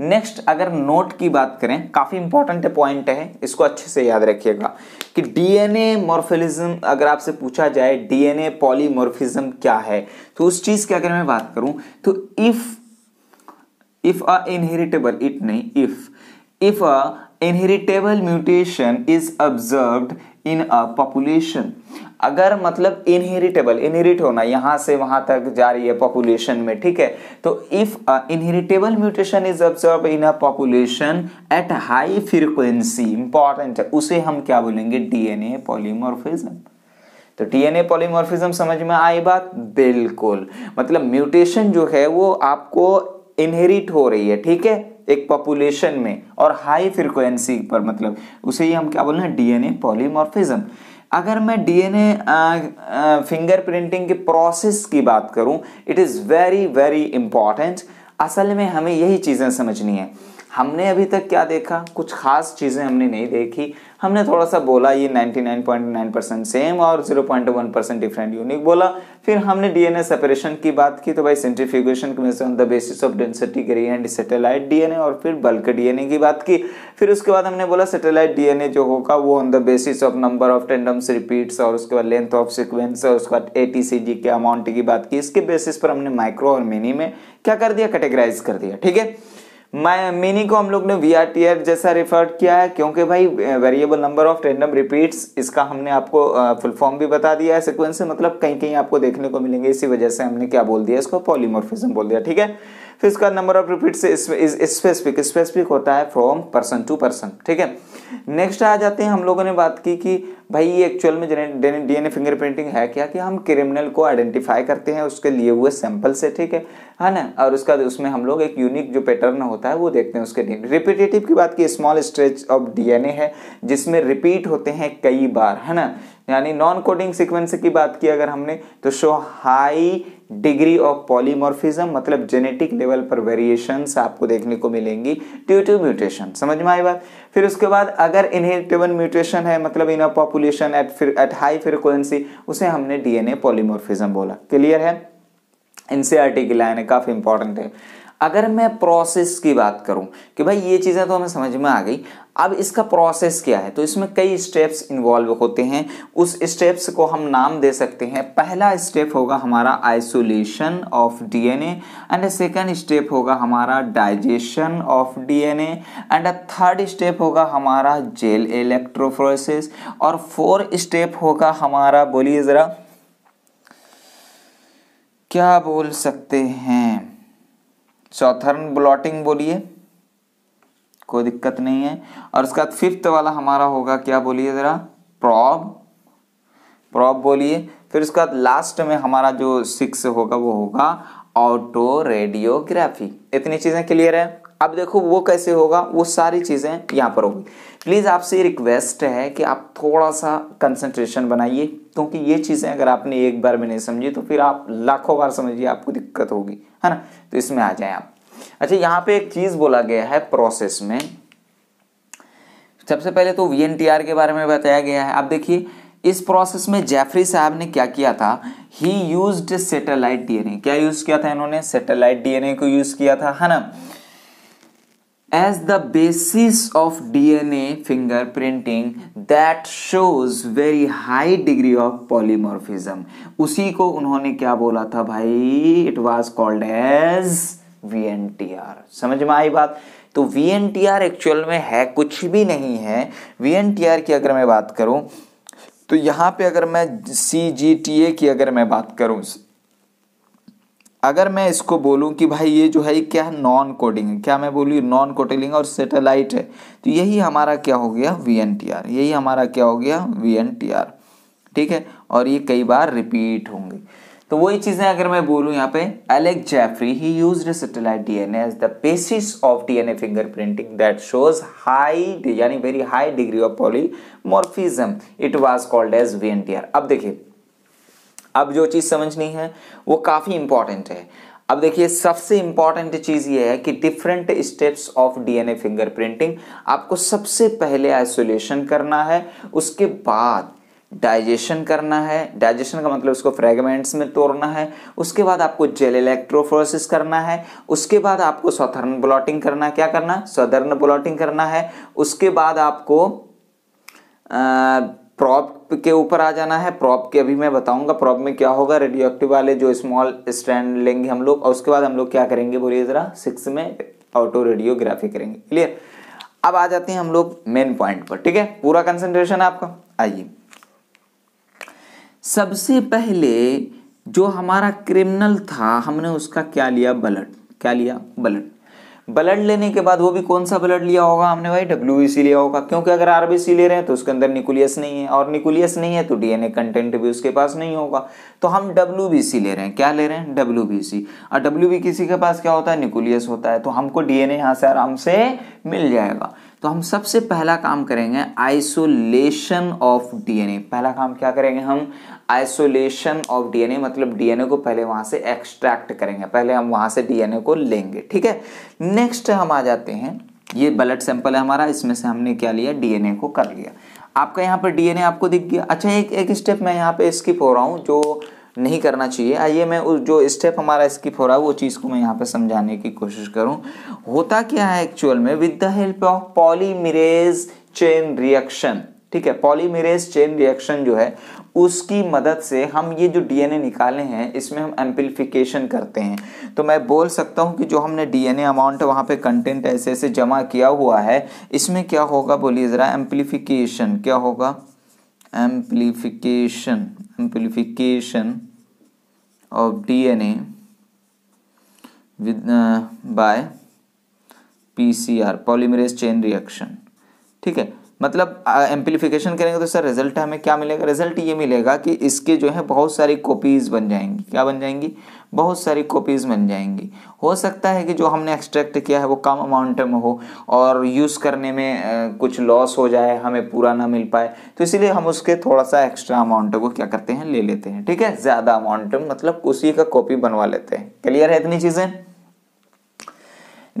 नेक्स्ट अगर नोट की बात करें काफ़ी इंपॉर्टेंट पॉइंट है इसको अच्छे से याद रखिएगा कि डीएनए मॉर्फेलिज्म अगर आपसे पूछा जाए डीएनए पॉलीमोरफिज्म क्या है तो उस चीज़ की अगर मैं बात करूं तो if if a inheritable it नहीं if if a inheritable mutation is observe in a population अगर मतलब इनहेरिटेबल इनहेरिट होना यहाँ से वहां तक जा रही है पॉपुलेशन में ठीक है तो if inheritable mutation is observe in a population at high frequency important है उसे हम क्या बोलेंगे डीएनए पॉलीमॉर्फिज्म तो डीएनए पॉलीमॉर्फिज्म समझ में आई बात बिल्कुल मतलब म्यूटेशन जो है वो आपको इनहेरिट हो रही है ठीक है एक पॉपुलेशन में और हाई फ्रिक्वेंसी पर मतलब उसे ही हम क्या बोल रहे हैं डीएनए पॉलीमॉर्फिज्म अगर मैं डीएनए फिंगर प्रिंटिंग के प्रोसेस की बात करूं it is very very important असल में हमें यही चीज़ें समझनी है हमने अभी तक क्या देखा कुछ खास चीज़ें हमने नहीं देखी हमने थोड़ा सा बोला ये 99.9 परसेंट सेम और 0.1 परसेंट डिफरेंट यूनिक बोला फिर हमने डीएनए सेपरेशन की बात की तो भाई centrifugation on the basis of density gradient satellite DNA और फिर बल्क डीएनए की बात की फिर उसके बाद हमने बोला सेटेलाइट डीएनए जो होगा वो on the basis of number of tandems repeats और उसके बाद लेंथ ऑफ सिक्वेंस और उसके बाद ए के अमाउंट की बात की इसके बेसिस पर हमने माइक्रो और मिनी में क्या कर दिया कैटेगराइज कर दिया ठीक है मिनी को हम लोग ने वी जैसा रिफर किया है क्योंकि भाई variable number of random repeats इसका हमने आपको फुल फॉर्म भी बता दिया है सिक्वेंस से मतलब कहीं कहीं आपको देखने को मिलेंगे इसी वजह से हमने क्या बोल दिया इसको पॉलीमॉर्फिज्म बोल दिया ठीक है फिर इसका number of repeat specific specific होता है फ्रॉम पर्सन टू पर्सन ठीक है नेक्स्ट आ जाते हैं हम लोगों ने बात की कि भाई ये एक्चुअल में डीएनए फिंगरप्रिंटिंग है क्या कि हम क्रिमिनल को आइडेंटिफाई करते हैं उसके लिए हुए सैंपल से ठीक है है हाँ ना और उसका उसमें हम लोग एक यूनिक जो पैटर्न होता है वो देखते हैं उसके रिपीटेटिव की बात की स्मॉल स्ट्रेच ऑफ डीएनए है जिसमें रिपीट होते हैं कई बार है ना यानी नॉन कोडिंग सीक्वेंस की बात की अगर हमने तो show high degree of polymorphism मतलब जेनेटिक लेवल पर वेरिएशंस आपको देखने को मिलेंगी ड्यू टू म्यूटेशन समझ में आई बात फिर उसके बाद अगर इनहेरिटेबल म्यूटेशन है मतलब in a population at at high frequency उसे हमने डीएनए पॉलीमोर्फिज्म बोला क्लियर है एन की लाइन है काफ़ी इंपॉर्टेंट है अगर मैं प्रोसेस की बात करूं कि भाई ये चीज़ें तो हमें समझ में आ गई अब इसका प्रोसेस क्या है तो इसमें कई स्टेप्स इन्वॉल्व होते हैं उस स्टेप्स को हम नाम दे सकते हैं पहला स्टेप होगा हमारा isolation of DNA and second step होगा हमारा digestion of DNA and a third step होगा हमारा जेल इलेक्ट्रोफोरेसिस और फोर्थ स्टेप होगा हमारा बोलिए ज़रा क्या बोल सकते हैं चौथर्न ब्लॉटिंग बोलिए कोई दिक्कत नहीं है और उसके बाद फिफ्थ वाला हमारा होगा क्या बोलिए ज़रा प्रॉब प्रॉब बोलिए फिर उसके बाद लास्ट में हमारा जो सिक्स होगा वो होगा ऑटो रेडियोग्राफी इतनी चीज़ें क्लियर है अब देखो वो कैसे होगा वो सारी चीज़ें यहाँ पर होगी प्लीज़ आपसे रिक्वेस्ट है कि आप थोड़ा सा कंसंट्रेशन बनाइए क्योंकि ये चीज़ें अगर आपने एक बार में नहीं समझी तो फिर आप लाखों बार समझिए आपको दिक्कत होगी है ना तो इसमें आ जाए आप अच्छा यहाँ पे एक चीज़ बोला गया है प्रोसेस में सबसे पहले तो वी के बारे में बताया गया है आप देखिए इस प्रोसेस में जेफरी साहब ने क्या किया था ही यूज्ड सेटेलाइट डीएनए क्या यूज़ किया था इन्होंने सेटेलाइट डीएनए को यूज़ किया था है ना as the basis of DNA fingerprinting that shows very high degree of polymorphism. उसी को उन्होंने क्या बोला था भाई it was called as V N T R समझ में आई बात तो V N T R actual में है कुछ भी नहीं है वी एन टी आर की अगर मैं बात करूँ तो यहाँ पे अगर मैं सी जी टी ए की अगर मैं बात करूँ अगर मैं इसको बोलूँ कि भाई ये जो है क्या नॉन कोडिंग है क्या मैं बोलूँ नॉन कोडिंग और सेटेलाइट है तो यही हमारा क्या हो गया वी एन टी आर यही हमारा क्या हो गया वी एन टी आर ठीक है और ये कई बार रिपीट होंगे तो वही चीज़ें अगर मैं बोलूँ यहाँ पे Alec Jeffrey he use satellite D N as the basis of D N A finger printing that shows high यानी very high degree of polymorphism it was called as V N T R अब देखिए अब जो चीज़ समझनी है वो काफ़ी important है अब देखिए सबसे इंपॉर्टेंट चीज़ ये है कि different steps of DNA fingerprinting आपको सबसे पहले आइसोलेशन करना है उसके बाद डाइजेशन करना है डाइजेशन का मतलब उसको फ्रेगमेंट्स में तोड़ना है उसके बाद आपको जेल इलेक्ट्रोफोरेसिस करना है उसके बाद आपको सदर्न ब्लॉटिंग करना है क्या करना सदर्न ब्लॉटिंग करना है उसके बाद आपको आ, प्रॉप के ऊपर आ जाना है प्रॉप के अभी मैं बताऊंगा प्रॉप में क्या होगा रेडियो एक्टिव वाले जो स्मॉल स्टैंड लेंगे हम लोग और उसके बाद हम लोग क्या करेंगे बोलिए ज़रा सिक्स में ऑटो रेडियोग्राफी करेंगे क्लियर अब आ जाते हैं हम लोग मेन पॉइंट पर ठीक है पूरा कंसेंट्रेशन आपका आइए सबसे पहले जो हमारा क्रिमिनल था हमने उसका क्या लिया बलट क्या लिया बलट ब्लड लेने के बाद वो भी कौन सा ब्लड लिया होगा हमने भाई डब्ल्यू e लिया होगा क्योंकि अगर आरबीसी ले रहे हैं तो उसके अंदर न्यूक्लियस नहीं है और न्यूक्लियस नहीं है तो डीएनए कंटेंट भी उसके पास नहीं होगा तो हम डब्ल्यू ले रहे हैं क्या ले रहे हैं डब्ल्यू और डब्ल्यू किसी के पास क्या होता है न्यूक्लियस होता है तो हमको डीएनए यहाँ से आराम से मिल जाएगा तो हम सबसे पहला काम करेंगे आइसोलेशन ऑफ डीएनए पहला काम क्या करेंगे हम आइसोलेशन ऑफ डीएनए मतलब डीएनए को पहले वहां से एक्सट्रैक्ट करेंगे पहले हम वहां से डीएनए को लेंगे ठीक है नेक्स्ट हम आ जाते हैं ये ब्लड सैंपल है हमारा इसमें से हमने क्या लिया डीएनए को कर लिया आपका यहाँ पर डीएनए आपको दिख गया अच्छा एक एक स्टेप मैं यहाँ पे स्किप हो रहा हूँ जो नहीं करना चाहिए आइए मैं उस जो स्टेप हमारा स्किप हो रहा है वो चीज़ को मैं यहाँ पे समझाने की कोशिश करूँ होता क्या है एक्चुअल में with the help of polymerase chain reaction ठीक है पॉलीमेरेज चेन रिएक्शन जो है उसकी मदद से हम ये जो डीएनए निकाले हैं इसमें हम एम्पलीफिकेशन करते हैं तो मैं बोल सकता हूँ कि जो हमने डीएनए अमाउंट वहाँ पे कंटेंट ऐसे ऐसे जमा किया हुआ है इसमें क्या होगा बोलिए ज़रा एम्पलीफिकेशन क्या होगा amplification amplification of DNA A by R polymerase chain reaction ठीक है मतलब एम्पलीफिकेशन करेंगे तो सर रिजल्ट हमें क्या मिलेगा रिजल्ट ये मिलेगा कि इसके जो है बहुत सारी कॉपीज़ बन जाएंगी क्या बन जाएंगी बहुत सारी कॉपीज़ बन जाएंगी हो सकता है कि जो हमने एक्सट्रैक्ट किया है वो कम अमाउंट में हो और यूज़ करने में कुछ लॉस हो जाए हमें पूरा ना मिल पाए तो इसीलिए हम उसके थोड़ा सा एक्स्ट्रा अमाउंट को क्या करते हैं ले लेते हैं ठीक है ज़्यादा अमाउंट मतलब उसी का कॉपी बनवा लेते हैं क्लियर है इतनी चीज़ें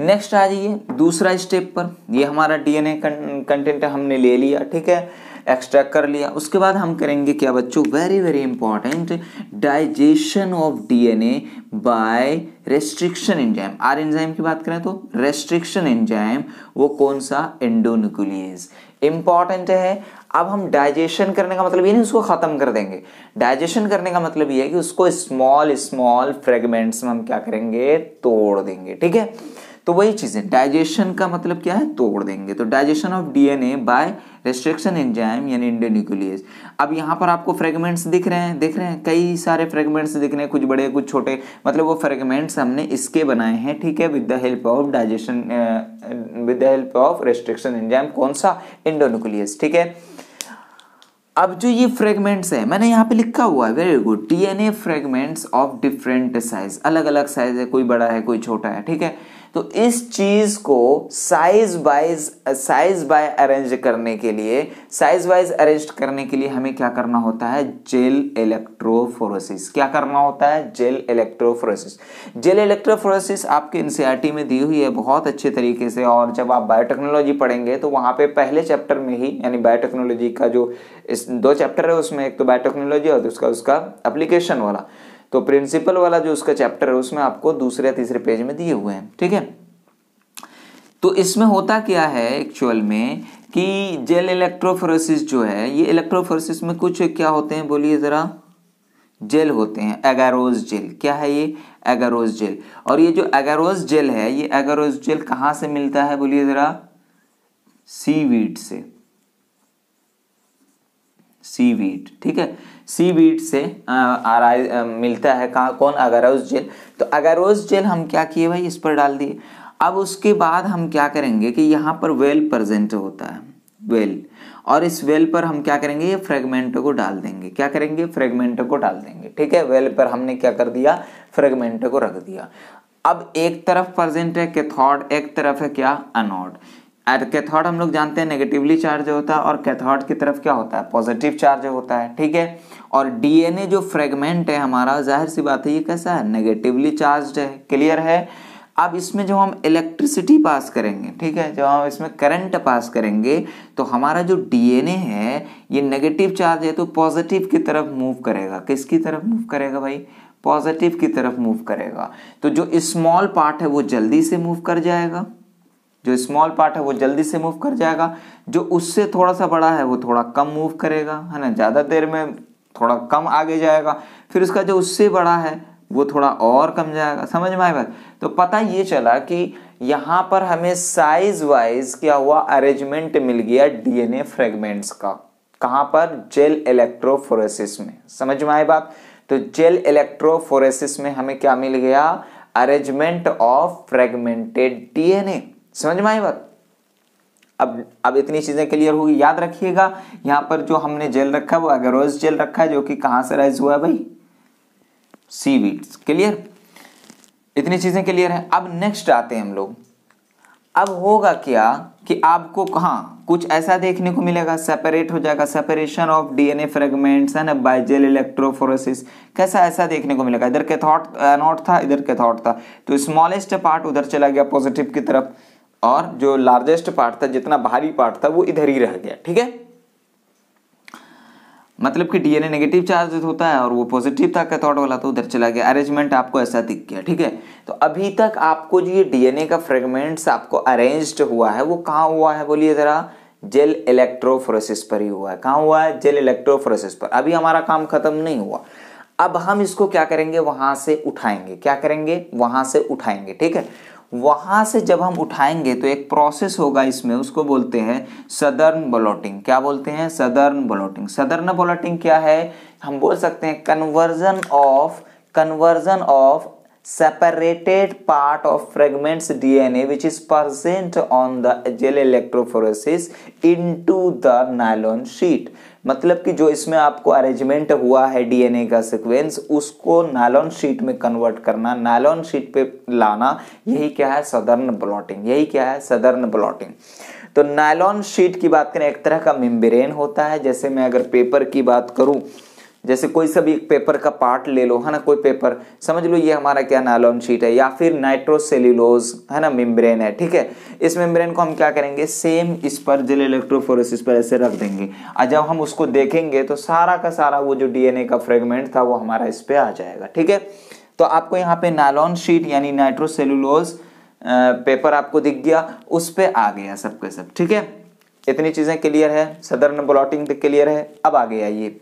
नेक्स्ट आ जाइए दूसरा स्टेप पर ये हमारा डीएनए कंटेंट हमने ले लिया ठीक है एक्सट्रैक्ट कर लिया उसके बाद हम करेंगे क्या बच्चों very very important digestion of DNA by restriction enzyme or enzyme की बात करें तो रेस्ट्रिक्शन एंजाइम वो कौन सा एंडोनिकुलियस इंपॉर्टेंट है अब हम डाइजेशन करने का मतलब ये नहीं उसको ख़त्म कर देंगे डाइजेशन करने का मतलब ये है कि उसको स्मॉल स्मॉल फ्रेगमेंट्स में हम क्या करेंगे तोड़ देंगे ठीक है तो वही चीज़ें डाइजेशन का मतलब क्या है तोड़ देंगे तो digestion of DNA by restriction enzyme यानी न्यूक्लियस अब यहाँ पर आपको फ्रेगमेंट्स दिख रहे हैं देख रहे हैं कई सारे फ्रेगमेंट्स दिख रहे हैं कुछ बड़े कुछ छोटे मतलब वो फ्रेगमेंट्स हमने इसके बनाए हैं ठीक है with the help of digestion with the help of restriction enzyme कौन सा इंडो न्यूक्लियस ठीक है अब जो ये फ्रेगमेंट्स है मैंने यहाँ पे लिखा हुआ है very good DNA fragments of different size अलग अलग साइज है कोई बड़ा है कोई छोटा है ठीक है तो इस चीज़ को size wise size by arrange करने के लिए साइज वाइज अरेंज करने के लिए हमें क्या करना होता है जेल इलेक्ट्रोफोरोसिस क्या करना होता है जेल इलेक्ट्रोफोरोसिस जेल इलेक्ट्रोफोरोसिस आपके एन में दी हुई है बहुत अच्छे तरीके से और जब आप बायोटेक्नोलॉजी पढ़ेंगे तो वहां पे पहले चैप्टर में ही यानी बायोटेक्नोलॉजी का जो इस दो चैप्टर है उसमें एक तो बायोटेक्नोलॉजी और दूसरा उसका एप्लीकेशन वाला तो प्रिंसिपल वाला जो उसका चैप्टर है उसमें आपको दूसरे या तीसरे पेज में दिए हुए हैं ठीक है तो इसमें होता क्या है एक्चुअल में कि जेल इलेक्ट्रोफोरसिस जो है ये इलेक्ट्रोफोरसिस में कुछ क्या होते हैं बोलिए ज़रा जेल होते हैं एगारोज जेल क्या है ये एगारोज जेल और ये जो एगारोज जेल है ये एगारोज जेल कहां से मिलता है बोलिए ज़रा सीवीड से सीवीड ठीक है सी वीट से आ, आ, मिलता है कहाँ कौन अगरोज जेल तो अगरोज जेल हम क्या किए भाई इस पर डाल दिए अब उसके बाद हम क्या करेंगे कि यहाँ पर वेल प्रजेंट होता है वेल और इस वेल पर हम क्या करेंगे ये फ्रेगमेंटों को डाल देंगे क्या करेंगे फ्रेगमेंट को डाल देंगे ठीक है वेल पर हमने क्या कर दिया फ्रेगमेंट को रख दिया अब एक तरफ प्रजेंट है कैथोड एक तरफ है क्या अनोड और कैथोड हम लोग जानते हैं नेगेटिवली चार्ज होता है और कैथोड की तरफ क्या होता है पॉजिटिव चार्ज होता है ठीक है और डीएनए जो फ्रेगमेंट है हमारा जाहिर सी बात है ये कैसा है नेगेटिवली चार्ज है क्लियर है अब इसमें जब हम इलेक्ट्रिसिटी पास करेंगे ठीक है जब हम इसमें करंट पास करेंगे तो हमारा जो डीएनए है ये नेगेटिव चार्ज है तो पॉजिटिव की तरफ मूव करेगा किसकी तरफ मूव करेगा भाई पॉजिटिव की तरफ मूव करेगा तो जो स्मॉल पार्ट है वो जल्दी से मूव कर जाएगा जो स्मॉल पार्ट है वो जल्दी से मूव कर जाएगा जो उससे थोड़ा सा बड़ा है वो थोड़ा कम मूव करेगा है ना ज़्यादा देर में थोड़ा कम आगे जाएगा फिर उसका जो उससे बड़ा है वो थोड़ा और कम जाएगा समझ में आए बात तो पता ये चला कि यहाँ पर हमें साइज वाइज क्या हुआ अरेंजमेंट मिल गया डीएनए फ्रेगमेंट्स का कहाँ पर जेल इलेक्ट्रोफोरेसिस में समझ में आए बात तो जेल इलेक्ट्रोफोरेसिस में हमें क्या मिल गया अरेंजमेंट ऑफ फ्रेगमेंटेड डीएनए समझ में आई बात अब अब इतनी चीज़ें क्लियर होगी याद रखिएगा यहां पर जो हमने जेल रखा है वो एगरोज जेल रखा है जो कि कहां से राइज हुआ है भाई सी वीड्स क्लियर इतनी चीज़ें क्लियर है अब नेक्स्ट आते हैं हम लोग अब होगा क्या कि आपको कहाँ कुछ ऐसा देखने को मिलेगा सेपरेट हो जाएगा separation of DNA fragments and by gel electrophoresis कैसा ऐसा देखने को मिलेगा इधर कैथॉट नॉट uh, था इधर कैथॉट था तो स्मॉलेस्ट पार्ट उधर चला गया पॉजिटिव की तरफ और जो लार्जेस्ट पार्ट था जितना भारी पार्ट था वो इधर ही रह गया ठीक है मतलब कि डीएनए नेगेटिव चार्ज होता है और वो पॉजिटिव था कैथोड वाला तो उधर चला गया अरेंजमेंट आपको ऐसा दिख गया ठीक है तो अभी तक आपको जो ये डीएनए का फ्रेगमेंट्स आपको अरेंज्ड हुआ है वो कहाँ हुआ है बोलिए ज़रा जेल इलेक्ट्रोफोरेसिस पर ही हुआ है कहाँ हुआ है जेल इलेक्ट्रोफोरेसिस पर अभी हमारा काम खत्म नहीं हुआ अब हम इसको क्या करेंगे वहां से उठाएंगे क्या करेंगे वहां से उठाएंगे ठीक है वहां से जब हम उठाएंगे तो एक प्रोसेस होगा इसमें उसको बोलते हैं सदर्न बलोटिंग क्या बोलते हैं सदर्न बोलोटिंग सदर्न बलोटिंग क्या है हम बोल सकते हैं conversion of conversion of separated part of fragments DNA which is present on the gel into the nylon sheet मतलब कि जो इसमें आपको अरेंजमेंट हुआ है डीएनए का सीक्वेंस उसको नायलॉन शीट में कन्वर्ट करना नायलॉन शीट पे लाना यही क्या है सदर्न ब्लॉटिंग यही क्या है सदर्न ब्लॉटिंग तो नायलॉन शीट की बात करें एक तरह का मिम्बरेन होता है जैसे मैं अगर पेपर की बात करूं जैसे कोई सा भी एक पेपर का पार्ट ले लो है ना कोई पेपर समझ लो ये हमारा क्या नायलॉन शीट है या फिर नाइट्रोसेल्यूलोज है ना मेम्ब्रेन है ठीक है इस मेम्ब्रेन को हम क्या करेंगे सेम इस पर जेल इलेक्ट्रोफोरेसिस पर ऐसे रख देंगे और जब हम उसको देखेंगे तो सारा का सारा वो जो डीएनए का फ्रेगमेंट था वो हमारा इस पर आ जाएगा ठीक है तो आपको यहाँ पे नायलॉन शीट यानी नाइट्रोसेल्यूलोज पेपर आपको दिख गया उस पर आ गया सबके सब ठीक है इतनी चीज़ें क्लियर है सदर्न ब्लॉटिंग क्लियर है अब आगे आइए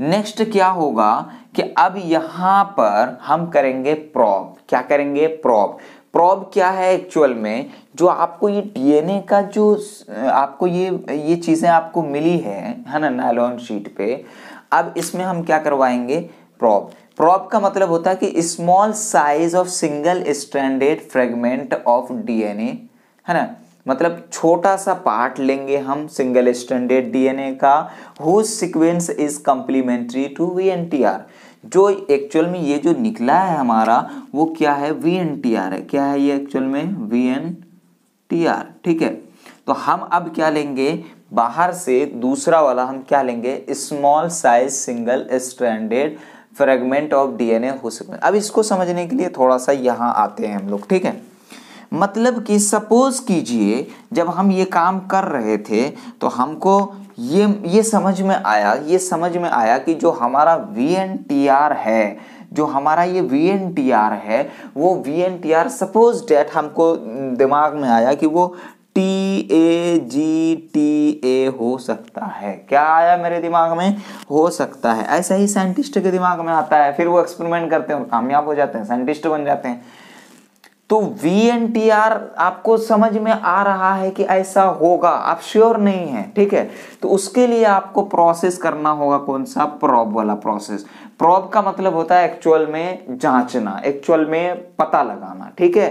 नेक्स्ट क्या होगा कि अब यहां पर हम करेंगे प्रॉब क्या करेंगे प्रॉप प्रॉब क्या है एक्चुअल में जो आपको ये डीएनए का जो आपको ये ये चीज़ें आपको मिली है है ना नायलॉन शीट पे अब इसमें हम क्या करवाएंगे प्रॉब प्रॉब का मतलब होता है कि small size of single standard fragment of DNA है ना मतलब छोटा सा पार्ट लेंगे हम सिंगल स्टैंडर्ड डीएनए का whose sequence is complementary to V जो एक्चुअल में ये जो निकला है हमारा वो क्या है आर है क्या है ये एक्चुअल में आर ठीक है तो हम अब क्या लेंगे बाहर से दूसरा वाला हम क्या लेंगे small size single standard fragment of DNA हो सकते अब इसको समझने के लिए थोड़ा सा यहाँ आते हैं हम लोग ठीक है मतलब कि सपोज कीजिए जब हम ये काम कर रहे थे तो हमको ये ये समझ में आया ये समझ में आया कि जो हमारा वी एन टी आर है जो हमारा ये वी एन टी आर है वो V N T R suppose that हमको दिमाग में आया कि वो टी ए जी टी ए हो सकता है क्या आया मेरे दिमाग में हो सकता है ऐसा ही साइंटिस्ट के दिमाग में आता है फिर वो एक्सपेरिमेंट करते हैं और कामयाब हो जाते हैं साइंटिस्ट बन जाते हैं तो वी एन टी आर आपको समझ में आ रहा है कि ऐसा होगा आप श्योर नहीं है ठीक है तो उसके लिए आपको प्रोसेस करना होगा कौन सा प्रॉब वाला प्रोसेस प्रॉब का मतलब होता है एक्चुअल में जांचना एक्चुअल में पता लगाना ठीक है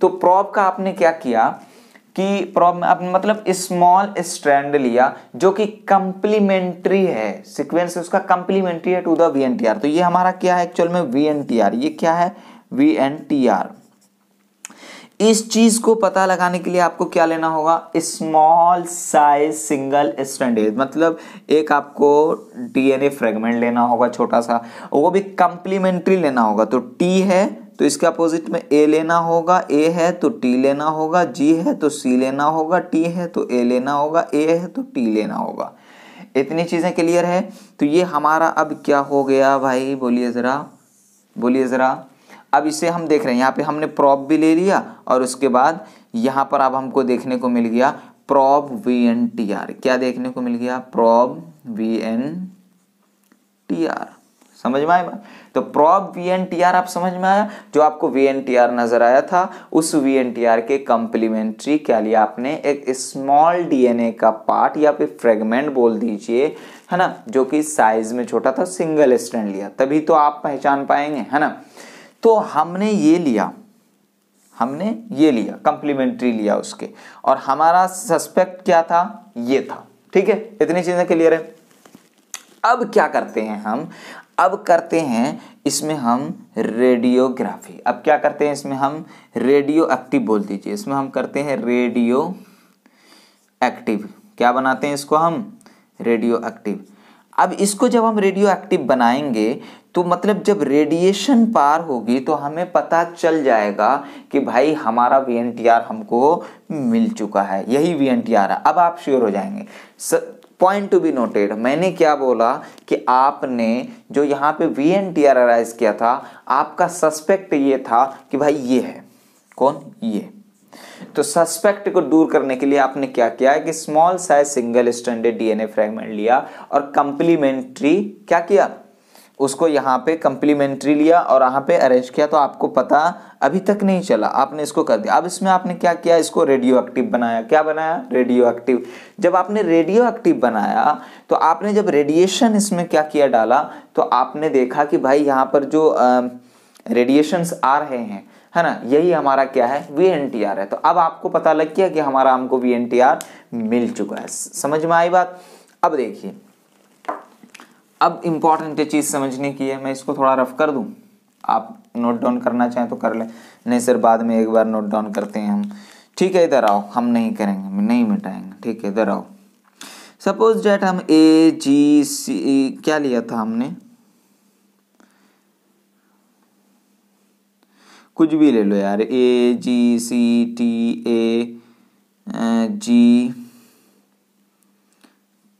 तो प्रॉब का आपने क्या किया कि प्रॉब में आपने मतलब स्मॉल स्ट्रैंड लिया जो कि कंप्लीमेंट्री है सिक्वेंस उसका कंप्लीमेंट्री है to the V N T R तो ये हमारा क्या है एक्चुअल में वी एन टी आर ये क्या है वी एन टी आर इस चीज को पता लगाने के लिए आपको क्या लेना होगा स्मॉल साइज सिंगल स्टैंडर्ड मतलब एक आपको डीएनए फ्रेगमेंट लेना होगा छोटा सा वो भी कंप्लीमेंट्री लेना होगा तो टी है तो इसके अपोजिट में ए लेना होगा ए है तो टी लेना होगा जी है तो सी लेना होगा टी है तो ए लेना होगा ए है तो टी लेना होगा इतनी चीज़ें क्लियर है तो ये हमारा अब क्या हो गया भाई बोलिए ज़रा बोलिए ज़रा अब इसे हम देख रहे हैं यहाँ पे हमने प्रॉप भी ले लिया और उसके बाद यहाँ पर अब हमको देखने को मिल गया probe V N T R क्या देखने को मिल गया probe V N T R समझ में आया तो probe V N T R आप समझ में आया जो आपको वी एन टी आर नजर आया था उस वी एन टी आर के कंप्लीमेंट्री क्या लिया आपने एक स्मॉल डीएनए का पार्ट या फिर फ्रेगमेंट बोल दीजिए है ना जो कि साइज में छोटा था सिंगल स्टैंड लिया तभी तो आप पहचान पाएंगे है ना तो हमने ये लिया हमने ये लिया कंप्लीमेंट्री लिया उसके और हमारा सस्पेक्ट क्या था ये था ठीक है इतनी चीज़ें क्लियर है अब क्या करते हैं हम अब करते हैं इसमें हम रेडियोग्राफी अब क्या करते हैं इसमें हम रेडियो एक्टिव बोल दीजिए इसमें हम करते हैं रेडियो एक्टिव क्या बनाते हैं इसको हम रेडियो एक्टिव अब इसको जब हम रेडियो एक्टिव बनाएंगे तो मतलब जब रेडिएशन पार होगी तो हमें पता चल जाएगा कि भाई हमारा वी हमको मिल चुका है यही वी है अब आप श्योर हो जाएंगे स... पॉइंट टू बी नोटेड मैंने क्या बोला कि आपने जो यहाँ पे V N T R arise किया था आपका सस्पेक्ट ये था कि भाई ये है कौन ये तो सस्पेक्ट को दूर करने के लिए आपने क्या किया है कि small size single standard DNA fragment लिया और कंप्लीमेंट्री क्या किया उसको यहाँ पे कम्प्लीमेंट्री लिया और यहाँ पे अरेंज किया तो आपको पता अभी तक नहीं चला आपने इसको कर दिया अब इसमें आपने क्या किया इसको रेडियो एक्टिव बनाया क्या बनाया रेडियो एक्टिव जब आपने रेडियो एक्टिव बनाया तो आपने जब रेडिएशन इसमें क्या किया डाला तो आपने देखा कि भाई यहाँ पर जो रेडिएशन आ रहे हैं है ना यही हमारा क्या है वी एन टी आर है तो अब आपको पता लग गया कि हमारा हमको वी एन टी आर मिल चुका है समझ में आई बात अब देखिए अब इम्पॉर्टेंट चीज़ समझने की है मैं इसको थोड़ा रफ कर दू आप नोट डाउन करना चाहें तो कर ले नहीं सर बाद में एक बार नोट डाउन करते हैं हम ठीक है इधर आओ हम नहीं करेंगे नहीं मिटाएंगे ठीक है इधर आओ सपोज डेट हम ए जी सी क्या लिया था हमने कुछ भी ले लो यार A G C T A G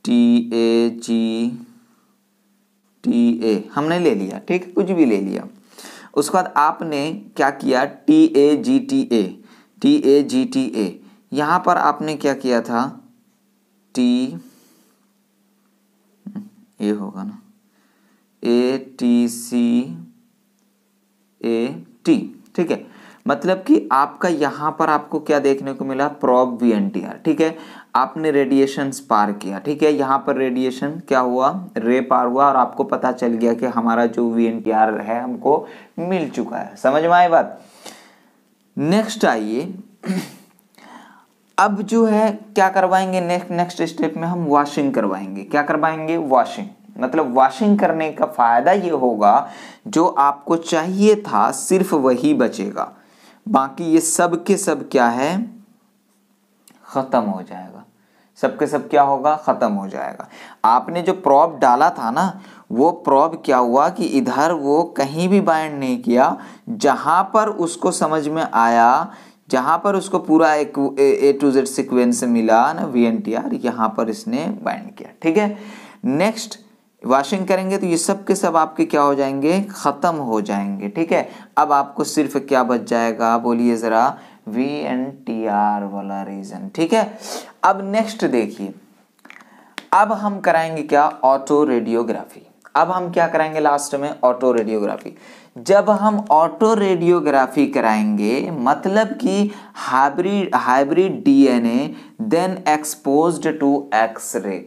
T A G T A हमने ले लिया ठीक है कुछ भी ले लिया उसके बाद आपने क्या किया T A G T A T A G T A यहाँ पर आपने क्या किया था टी ए होगा ना A T C A T ठीक है मतलब कि आपका यहाँ पर आपको क्या देखने को मिला probe V N T R ठीक है आपने रेडिएशन पार किया ठीक है यहाँ पर रेडिएशन क्या हुआ रे पार हुआ और आपको पता चल गया कि हमारा जो वी है हमको मिल चुका है समझ में आए बात नेक्स्ट आइए अब जो है क्या करवाएंगे नेक्स्ट नेक्स्ट स्टेप में हम वॉशिंग करवाएंगे क्या करवाएंगे वॉशिंग मतलब वॉशिंग करने का फायदा ये होगा जो आपको चाहिए था सिर्फ वही बचेगा बाकी ये सब के सब क्या है खत्म हो जाएगा सबके सब क्या होगा ख़त्म हो जाएगा आपने जो प्रॉप डाला था ना वो प्रॉब क्या हुआ कि इधर वो कहीं भी बाइंड नहीं किया जहाँ पर उसको समझ में आया जहां पर उसको पूरा एक ए टू जेड सिक्वेंस मिला ना वी एन टी आर यहाँ पर इसने बाइंड किया ठीक है नेक्स्ट वॉशिंग करेंगे तो ये सब के सब आपके क्या हो जाएंगे ख़त्म हो जाएंगे ठीक है अब आपको सिर्फ क्या बच जाएगा बोलिए ज़रा वी एन टी आर वाला रीजन ठीक है अब नेक्स्ट देखिए अब हम कराएंगे क्या ऑटो रेडियोग्राफी अब हम क्या कराएंगे लास्ट में ऑटो रेडियोग्राफी जब हम ऑटो रेडियोग्राफी कराएंगे मतलब कि hybrid hybrid DNA then exposed to X-ray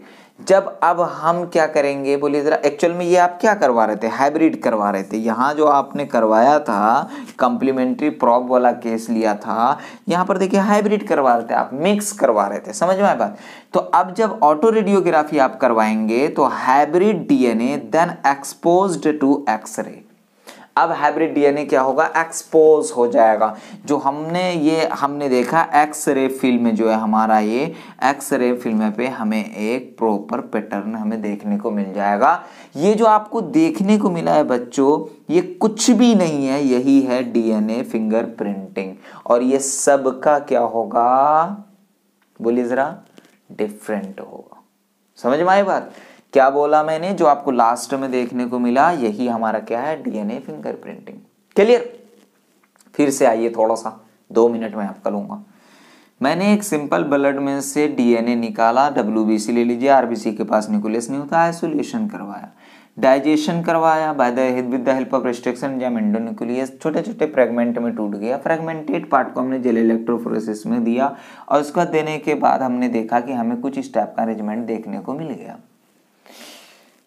जब अब हम क्या करेंगे बोलिए ज़रा एक्चुअल में ये आप क्या करवा रहे थे हाइब्रिड करवा रहे थे यहाँ जो आपने करवाया था कम्प्लीमेंट्री प्रॉप वाला केस लिया था यहाँ पर देखिए हाइब्रिड करवा रहे थे आप मिक्स करवा रहे थे समझ में आए बात तो अब जब ऑटो रेडियोग्राफी आप करवाएंगे तो hybrid DNA then exposed to X-ray अब हाइब्रिड डीएनए क्या होगा एक्सपोज हो जाएगा जो हमने ये हमने देखा एक्स रे फिल्म में जो है हमारा ये एक्स रे फिल्म पे हमें एक प्रॉपर पैटर्न हमें देखने को मिल जाएगा ये जो आपको देखने को मिला है बच्चों ये कुछ भी नहीं है यही है डीएनए फिंगर प्रिंटिंग और ये सब का क्या होगा बोलिए ज़रा डिफरेंट होगा समझ में आई बात क्या बोला मैंने जो आपको लास्ट में देखने को मिला यही हमारा क्या है डीएनए फिंगर प्रिंटिंग क्लियर फिर से आइए थोड़ा सा दो मिनट में आपका लूंगा मैंने एक सिंपल ब्लड में से डीएनए निकाला डब्ल्यू ले लीजिए आरबीसी के पास न्यूक्लियस नहीं होता आइसोलेशन करवाया डाइजेशन करवाया by the with the help of restriction या एंडोन्यूक्लियस छोटे छोटे फ्रेगमेंट में टूट गया फ्रेगमेंटेड पार्ट को हमने जेल इलेक्ट्रोफोरेसिस में दिया और उसका देने के बाद हमने देखा कि हमें कुछ स्टेप का अरेंजमेंट देखने को मिल गया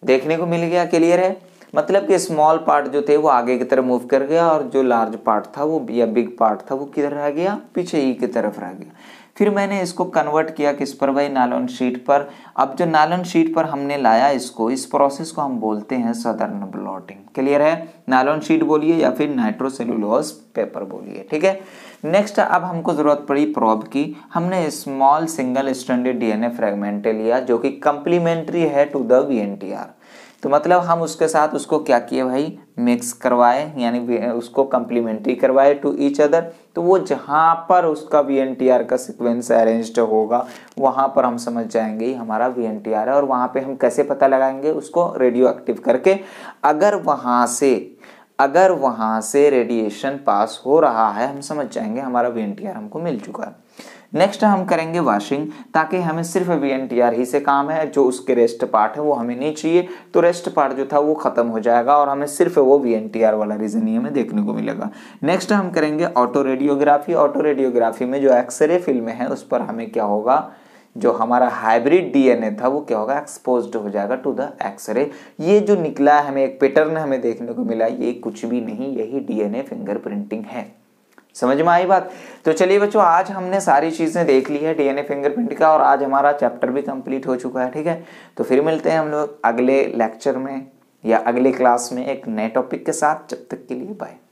देखने को मिल गया क्लियर है मतलब कि स्मॉल पार्ट जो थे वो आगे की तरफ मूव कर गया और जो लार्ज पार्ट था वो या बिग पार्ट था वो किधर रह गया पीछे ही e की तरफ रह गया फिर मैंने इसको कन्वर्ट किया किस पर भाई नालन शीट पर अब जो नालन शीट पर हमने लाया इसको इस प्रोसेस को हम बोलते हैं सदर्न ब्लॉटिंग क्लियर है नालन शीट बोलिए या फिर नाइट्रोसेलुलोज पेपर बोलिए ठीक है नेक्स्ट अब हमको ज़रूरत पड़ी प्रॉब की हमने small single standard DNA fragment लिया जो कि कंप्लीमेंट्री है टू द वी तो मतलब हम उसके साथ उसको क्या किए भाई मिक्स करवाए यानी उसको कम्प्लीमेंट्री करवाए टू ईच अदर तो वो जहाँ पर उसका वी एन टी आर का सिक्वेंस अरेंज्ड होगा वहाँ पर हम समझ जाएंगे हमारा वी एन टी आर है और वहाँ पे हम कैसे पता लगाएंगे उसको रेडियो एक्टिव करके अगर वहाँ से अगर वहाँ से रेडिएशन पास हो रहा है हम समझ जाएंगे हमारा वी हमको मिल चुका है नेक्स्ट हम करेंगे वॉशिंग ताकि हमें सिर्फ वी एन टी आर ही से काम है जो उसके रेस्ट पार्ट है वो हमें नहीं चाहिए तो रेस्ट पार्ट जो था वो ख़त्म हो जाएगा और हमें सिर्फ वो वी एन टी आर वाला रीजन ही हमें देखने को मिलेगा नेक्स्ट हम करेंगे ऑटो रेडियोग्राफी ऑटो रेडियोग्राफी में जो एक्सरे फिल्म है उस पर हमें क्या होगा जो हमारा हाइब्रिड डीएनए था वो क्या होगा एक्सपोज हो जाएगा टू द एक्सरे ये जो निकला हमें एक पैटर्न हमें देखने को मिला ये कुछ भी नहीं यही डीएनए फिंगरप्रिंटिंग है समझ में आई बात तो चलिए बच्चों आज हमने सारी चीज़ें देख ली है डीएनए फिंगरप्रिंट का और आज हमारा चैप्टर भी कंप्लीट हो चुका है ठीक है तो फिर मिलते हैं हम लोग अगले लेक्चर में या अगले क्लास में एक नए टॉपिक के साथ जब तक के लिए बाय